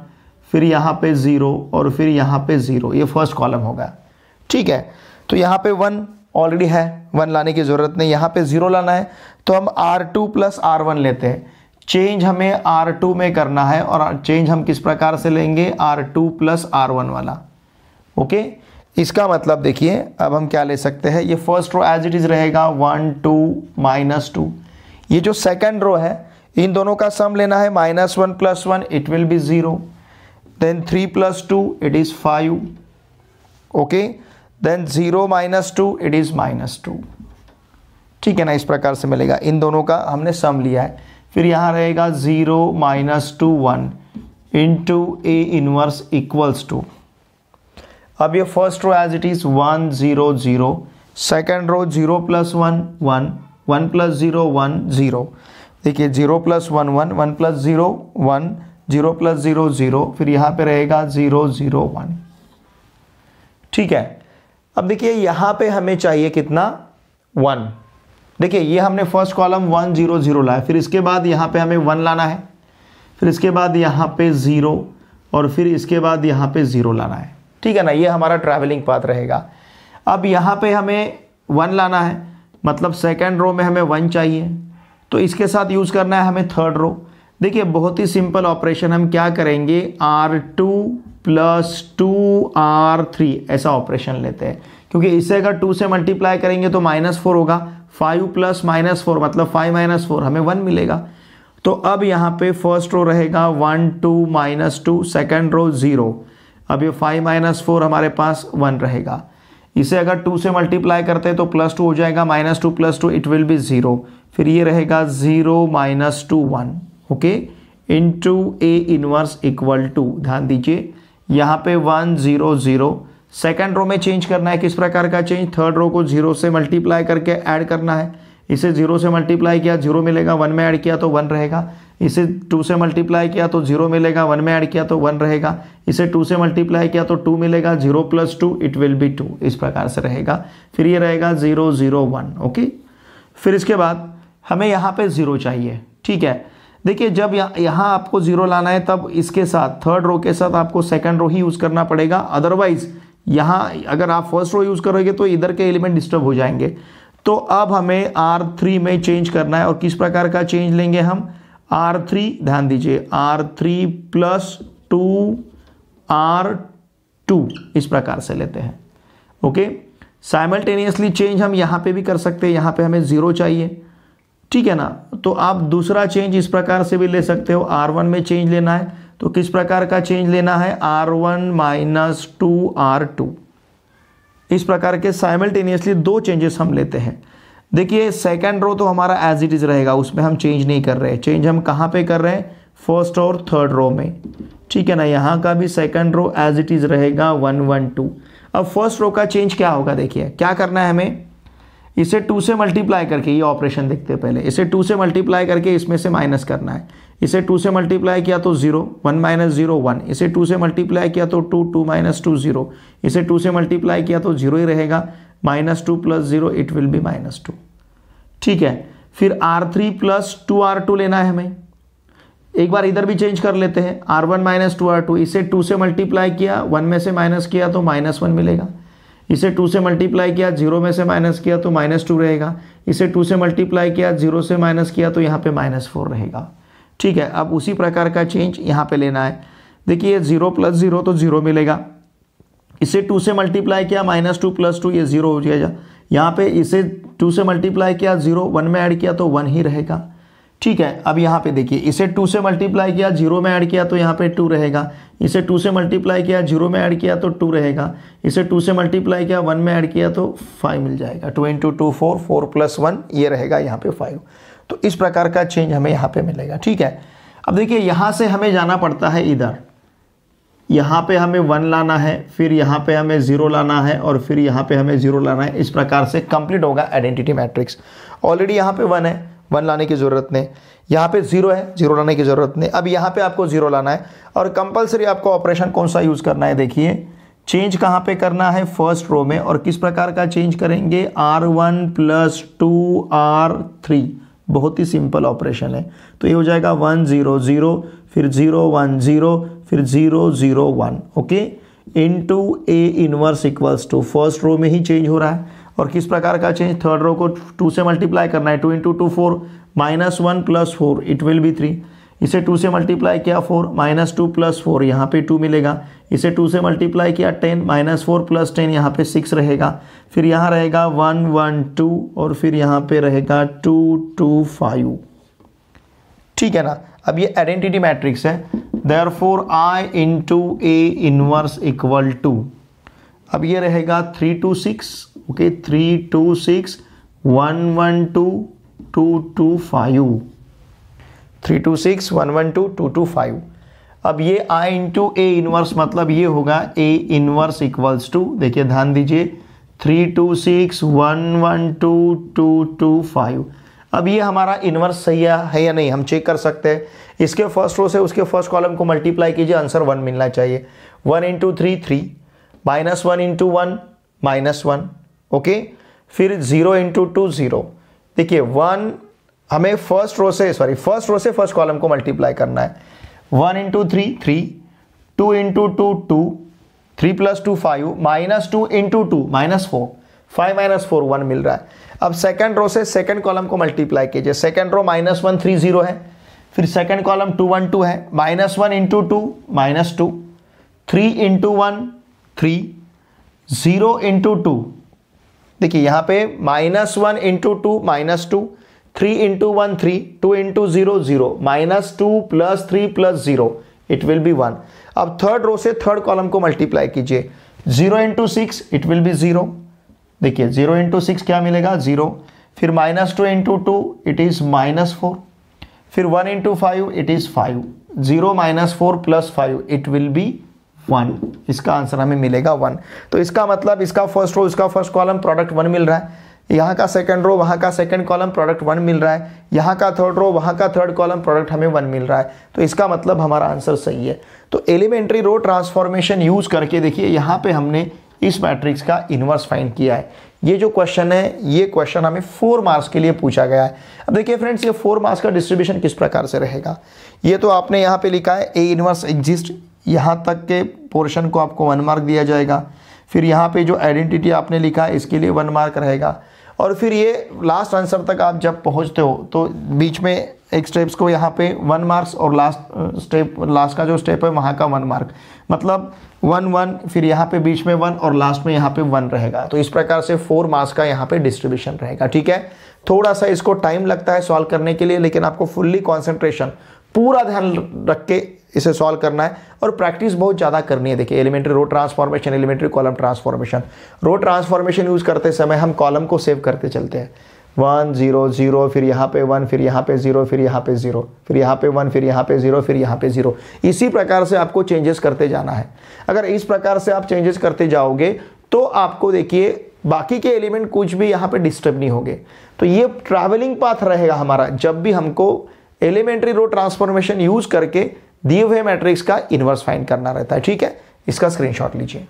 फिर यहाँ पे ज़ीरो और फिर यहाँ पे ज़ीरो ये फर्स्ट कॉलम होगा ठीक है तो यहाँ पे वन ऑलरेडी है वन लाने की ज़रूरत नहीं यहाँ पे ज़ीरो लाना है तो हम R two plus R one लेते हैं चेंज हमें आर टू में करना है और चेंज हम किस प्रकार से लेंगे R two plus R one वाला ओके इसका मतलब देखिए अब हम क्या ले सकते हैं ये first row as it is रहेगा वन टू माइनस टू ये जो सेकेंड रो है इन दोनों का सम लेना है minus one plus one it will be zero then three plus two it is five okay then zero minus two it is minus two ठीक है ना इस प्रकार से मिलेगा इन दोनों का हमने सम लिया है फिर यहाँ रहेगा zero minus two one in into A inverse equals to अब ये first row as it is one zero zero second row zero plus one one one plus zero one zero देखिए zero plus one one one plus zero one zero plus zero zero फिर यहाँ पे रहेगा zero zero one ठीक है अब देखिए यहाँ पे हमें चाहिए कितना वन देखिए ये हमने first column one zero zero लाया फिर इसके बाद यहाँ पे हमें वन लाना है फिर इसके बाद यहाँ पे ज़ीरो और फिर इसके बाद यहाँ पे ज़ीरो लाना है ठीक है ना ये हमारा ट्रैवलिंग पाथ रहेगा अब यहाँ पे हमें वन लाना है मतलब सेकेंड रो में हमें वन चाहिए तो इसके साथ यूज़ करना है हमें थर्ड रो देखिए बहुत ही सिंपल ऑपरेशन हम क्या करेंगे R two plus two R three ऐसा ऑपरेशन लेते हैं क्योंकि इसे अगर टू से मल्टीप्लाई करेंगे तो माइनस फोर होगा फाइव प्लस माइनस फोर मतलब फाइव माइनस फोर हमें वन मिलेगा तो अब यहाँ पे फर्स्ट रो रहेगा one two minus two second row zero अब ये फाइव माइनस फोर हमारे पास वन रहेगा इसे अगर टू से मल्टीप्लाई करते हैं तो प्लस टू हो जाएगा minus two plus two it will be zero फिर ये रहेगा zero minus two one okay into A inverse equal to ध्यान दीजिए यहाँ पे one zero zero second row में चेंज करना है किस प्रकार का चेंज थर्ड रो को जीरो से मल्टीप्लाई करके ऐड करना है इसे जीरो से मल्टीप्लाई किया जीरो मिलेगा वन में ऐड किया तो वन रहेगा इसे टू से मल्टीप्लाई किया तो जीरो मिलेगा वन में ऐड किया तो वन रहेगा इसे टू से मल्टीप्लाई किया तो टू मिलेगा zero plus two it will be two इस प्रकार से रहेगा फिर ये रहेगा ज़ीरो ज़ीरो वन ओके फिर इसके बाद हमें यहाँ पे ज़ीरो चाहिए ठीक है देखिए जब यह, यहाँ आपको ज़ीरो लाना है तब इसके साथ थर्ड रो के साथ आपको सेकेंड रो ही यूज़ करना पड़ेगा अदरवाइज़ यहाँ अगर आप फर्स्ट रो यूज़ करोगे तो इधर के एलिमेंट डिस्टर्ब हो जाएंगे तो अब हमें आर थ्री में चेंज करना है और किस प्रकार का चेंज लेंगे हम आर थ्री ध्यान दीजिए R three plus two R two इस प्रकार से लेते हैं ओके साइमल्टेनियसली चेंज हम यहां पे भी कर सकते हैं यहां पे हमें ज़ीरो चाहिए ठीक है ना तो आप दूसरा चेंज इस प्रकार से भी ले सकते हो आर वन में चेंज लेना है तो किस प्रकार का चेंज लेना है R one minus two R two इस प्रकार के साइमल्टेनियसली दो चेंजेस हम लेते हैं देखिए सेकेंड रो तो हमारा एज इट इज़ रहेगा उसमें हम चेंज नहीं कर रहे चेंज हम कहाँ पे कर रहे हैं फर्स्ट और थर्ड रो में ठीक है ना यहाँ का भी second row as it is रहेगा वन वन टू अब फर्स्ट रो का चेंज क्या होगा देखिए क्या करना है हमें इसे टू से मल्टीप्लाई करके ये ऑपरेशन देखते हैं पहले इसे टू से मल्टीप्लाई करके इसमें से माइनस करना है इसे टू से मल्टीप्लाई किया तो zero one minus zero one इसे टू से मल्टीप्लाई किया तो two two minus two zero इसे टू से मल्टीप्लाई किया तो जीरो ही रहेगा minus two plus zero it will be minus two ठीक है फिर R three plus two R two लेना है हमें एक बार इधर भी चेंज कर लेते हैं R one minus two R two इसे टू से मल्टीप्लाई किया वन में से माइनस किया तो माइनस वन मिलेगा इसे टू से मल्टीप्लाई किया जीरो में से माइनस किया तो माइनस टू रहेगा इसे टू से मल्टीप्लाई किया जीरो से माइनस किया तो यहाँ पे माइनस फोर रहेगा ठीक है अब उसी प्रकार का चेंज यहाँ पे लेना है देखिए ये जीरो प्लस जीरो तो जीरो मिलेगा इसे टू से मल्टीप्लाई किया माइनस टू प्लस टू ये जीरो हो जाएगा यहाँ पे इसे टू से मल्टीप्लाई किया जीरो वन में ऐड किया तो वन ही रहेगा ठीक है अब यहाँ पे देखिए इसे टू से मल्टीप्लाई किया जीरो में ऐड किया तो यहाँ पे टू रहेगा इसे टू से मल्टीप्लाई किया जीरो में ऐड किया तो टू रहेगा इसे टू से मल्टीप्लाई किया वन में ऐड किया तो फाइव मिल जाएगा two into two four four plus one ये रहेगा यहाँ पे फाइव तो इस प्रकार का चेंज हमें यहाँ पे मिलेगा ठीक है अब देखिए यहाँ से हमें जाना पड़ता है इधर यहाँ पे हमें वन लाना है फिर यहाँ पे हमें ज़ीरो लाना है और फिर यहाँ पे हमें ज़ीरो लाना है इस प्रकार से कंप्लीट होगा आइडेंटिटी मैट्रिक्स ऑलरेडी यहाँ पे वन है वन लाने की ज़रूरत नहीं यहाँ पे ज़ीरो है ज़ीरो लाने की ज़रूरत नहीं अब यहाँ पे आपको ज़ीरो लाना है और कंपलसरी आपको ऑपरेशन कौन सा यूज़ करना है देखिए चेंज कहाँ पे करना है फर्स्ट रो में और किस प्रकार का चेंज करेंगे R one plus two R three बहुत ही सिंपल ऑपरेशन है तो ये हो जाएगा वन ज़ीरो ज़ीरो फिर ज़ीरो वन ज़ीरो फिर zero zero one okay into A inverse equals to first row में ही चेंज हो रहा है और किस प्रकार का चेंज थर्ड रो को टू से मल्टीप्लाई करना है two into two four minus one plus four it will be three इसे टू से मल्टीप्लाई किया four minus two plus four यहाँ पे टू मिलेगा इसे टू से मल्टीप्लाई किया ten minus four plus ten यहाँ पे सिक्स रहेगा फिर यहाँ रहेगा वन वन टू और फिर यहाँ पे रहेगा टू टू फाइव ठीक है ना अब ये आइडेंटिटी मैट्रिक्स है therefore I into A inverse equal to अब ये रहेगा three two six three three two two two two two six one one five six one one two two two five अब ये आई into A inverse मतलब ये होगा A inverse equals to देखिए ध्यान दीजिए three two six one one two two two five अब ये हमारा इन्वर्स सही है या नहीं हम चेक कर सकते हैं इसके फर्स्ट रो से उसके फर्स्ट कॉलम को मल्टीप्लाई कीजिए आंसर वन मिलना चाहिए one into three three minus one into one minus one okay फिर ज़ीरो इंटू टू ज़ीरो देखिए वन हमें फर्स्ट रो से सॉरी फर्स्ट रो से फर्स्ट कॉलम को मल्टीप्लाई करना है one into three three two into two two three plus two five minus two into two minus four five minus four one मिल रहा है अब सेकंड रो से सेकंड कॉलम को मल्टीप्लाई कीजिए second row minus one three zero है फिर second column two one two है minus one into two minus two three into one three zero into two देखिए यहां पे minus one into two minus two three into one three two into zero zero minus two plus three plus zero it will be one अब third row से third column को multiply कीजिए zero into six it will be zero देखिए zero into six क्या मिलेगा zero फिर minus two into two it is minus four फिर one into five it is five zero minus four plus five it will be one इसका answer हमें मिलेगा one तो इसका मतलब इसका फर्स्ट रो इसका फर्स्ट कॉलम प्रोडक्ट वन मिल रहा है यहाँ का सेकंड रो वहाँ का सेकंड कॉलम प्रोडक्ट वन मिल रहा है यहाँ का थर्ड रो वहाँ का थर्ड कॉलम प्रोडक्ट हमें वन मिल रहा है तो इसका मतलब हमारा आंसर सही है तो एलिमेंट्री रो ट्रांसफॉर्मेशन यूज़ करके देखिए यहाँ पे हमने इस मैट्रिक्स का इन्वर्स फाइंड किया है ये जो क्वेश्चन है ये क्वेश्चन हमें फोर मार्क्स के लिए पूछा गया है अब देखिए फ्रेंड्स ये फोर मार्क्स का डिस्ट्रीब्यूशन किस प्रकार से रहेगा ये तो आपने यहाँ पर लिखा है ए इन्वर्स एग्जिस्ट यहाँ तक के पोर्शन को आपको वन मार्क दिया जाएगा फिर यहाँ पे जो आइडेंटिटी आपने लिखा है इसके लिए वन मार्क रहेगा और फिर ये लास्ट आंसर तक आप जब पहुँचते हो तो बीच में एक स्टेप्स को यहाँ पे वन मार्क्स और लास्ट स्टेप लास्ट का जो स्टेप है वहाँ का वन मार्क मतलब वन वन फिर यहाँ पे बीच में वन और लास्ट में यहाँ पे वन रहेगा तो इस प्रकार से फोर मार्क्स का यहाँ पे डिस्ट्रीब्यूशन रहेगा ठीक है थोड़ा सा इसको टाइम लगता है सॉल्व करने के लिए लेकिन आपको फुल्ली कॉन्सेंट्रेशन पूरा ध्यान रख के इसे सॉल्व करना है और प्रैक्टिस बहुत ज़्यादा करनी है देखिए elementary row transformation elementary column transformation row transformation use करते समय हम कॉलम को सेव करते चलते हैं वन जीरो जीरो फिर यहाँ पे वन फिर यहाँ पे जीरो फिर यहाँ पे जीरो फिर यहाँ पे वन फिर यहाँ पे जीरो फिर यहाँ पे जीरो इसी प्रकार से आपको चेंजेस करते जाना है अगर इस प्रकार से आप चेंजेस करते जाओगे तो आपको देखिए बाकी के एलिमेंट कुछ भी यहाँ पे डिस्टर्ब नहीं होंगे तो ये ट्रैवलिंग पाथ रहेगा हमारा जब भी हमको एलिमेंट्री रो ट्रांसफॉर्मेशन यूज़ करके दिए हुए मैट्रिक्स का इन्वर्स फाइंड करना रहता है ठीक है इसका स्क्रीनशॉट लीजिए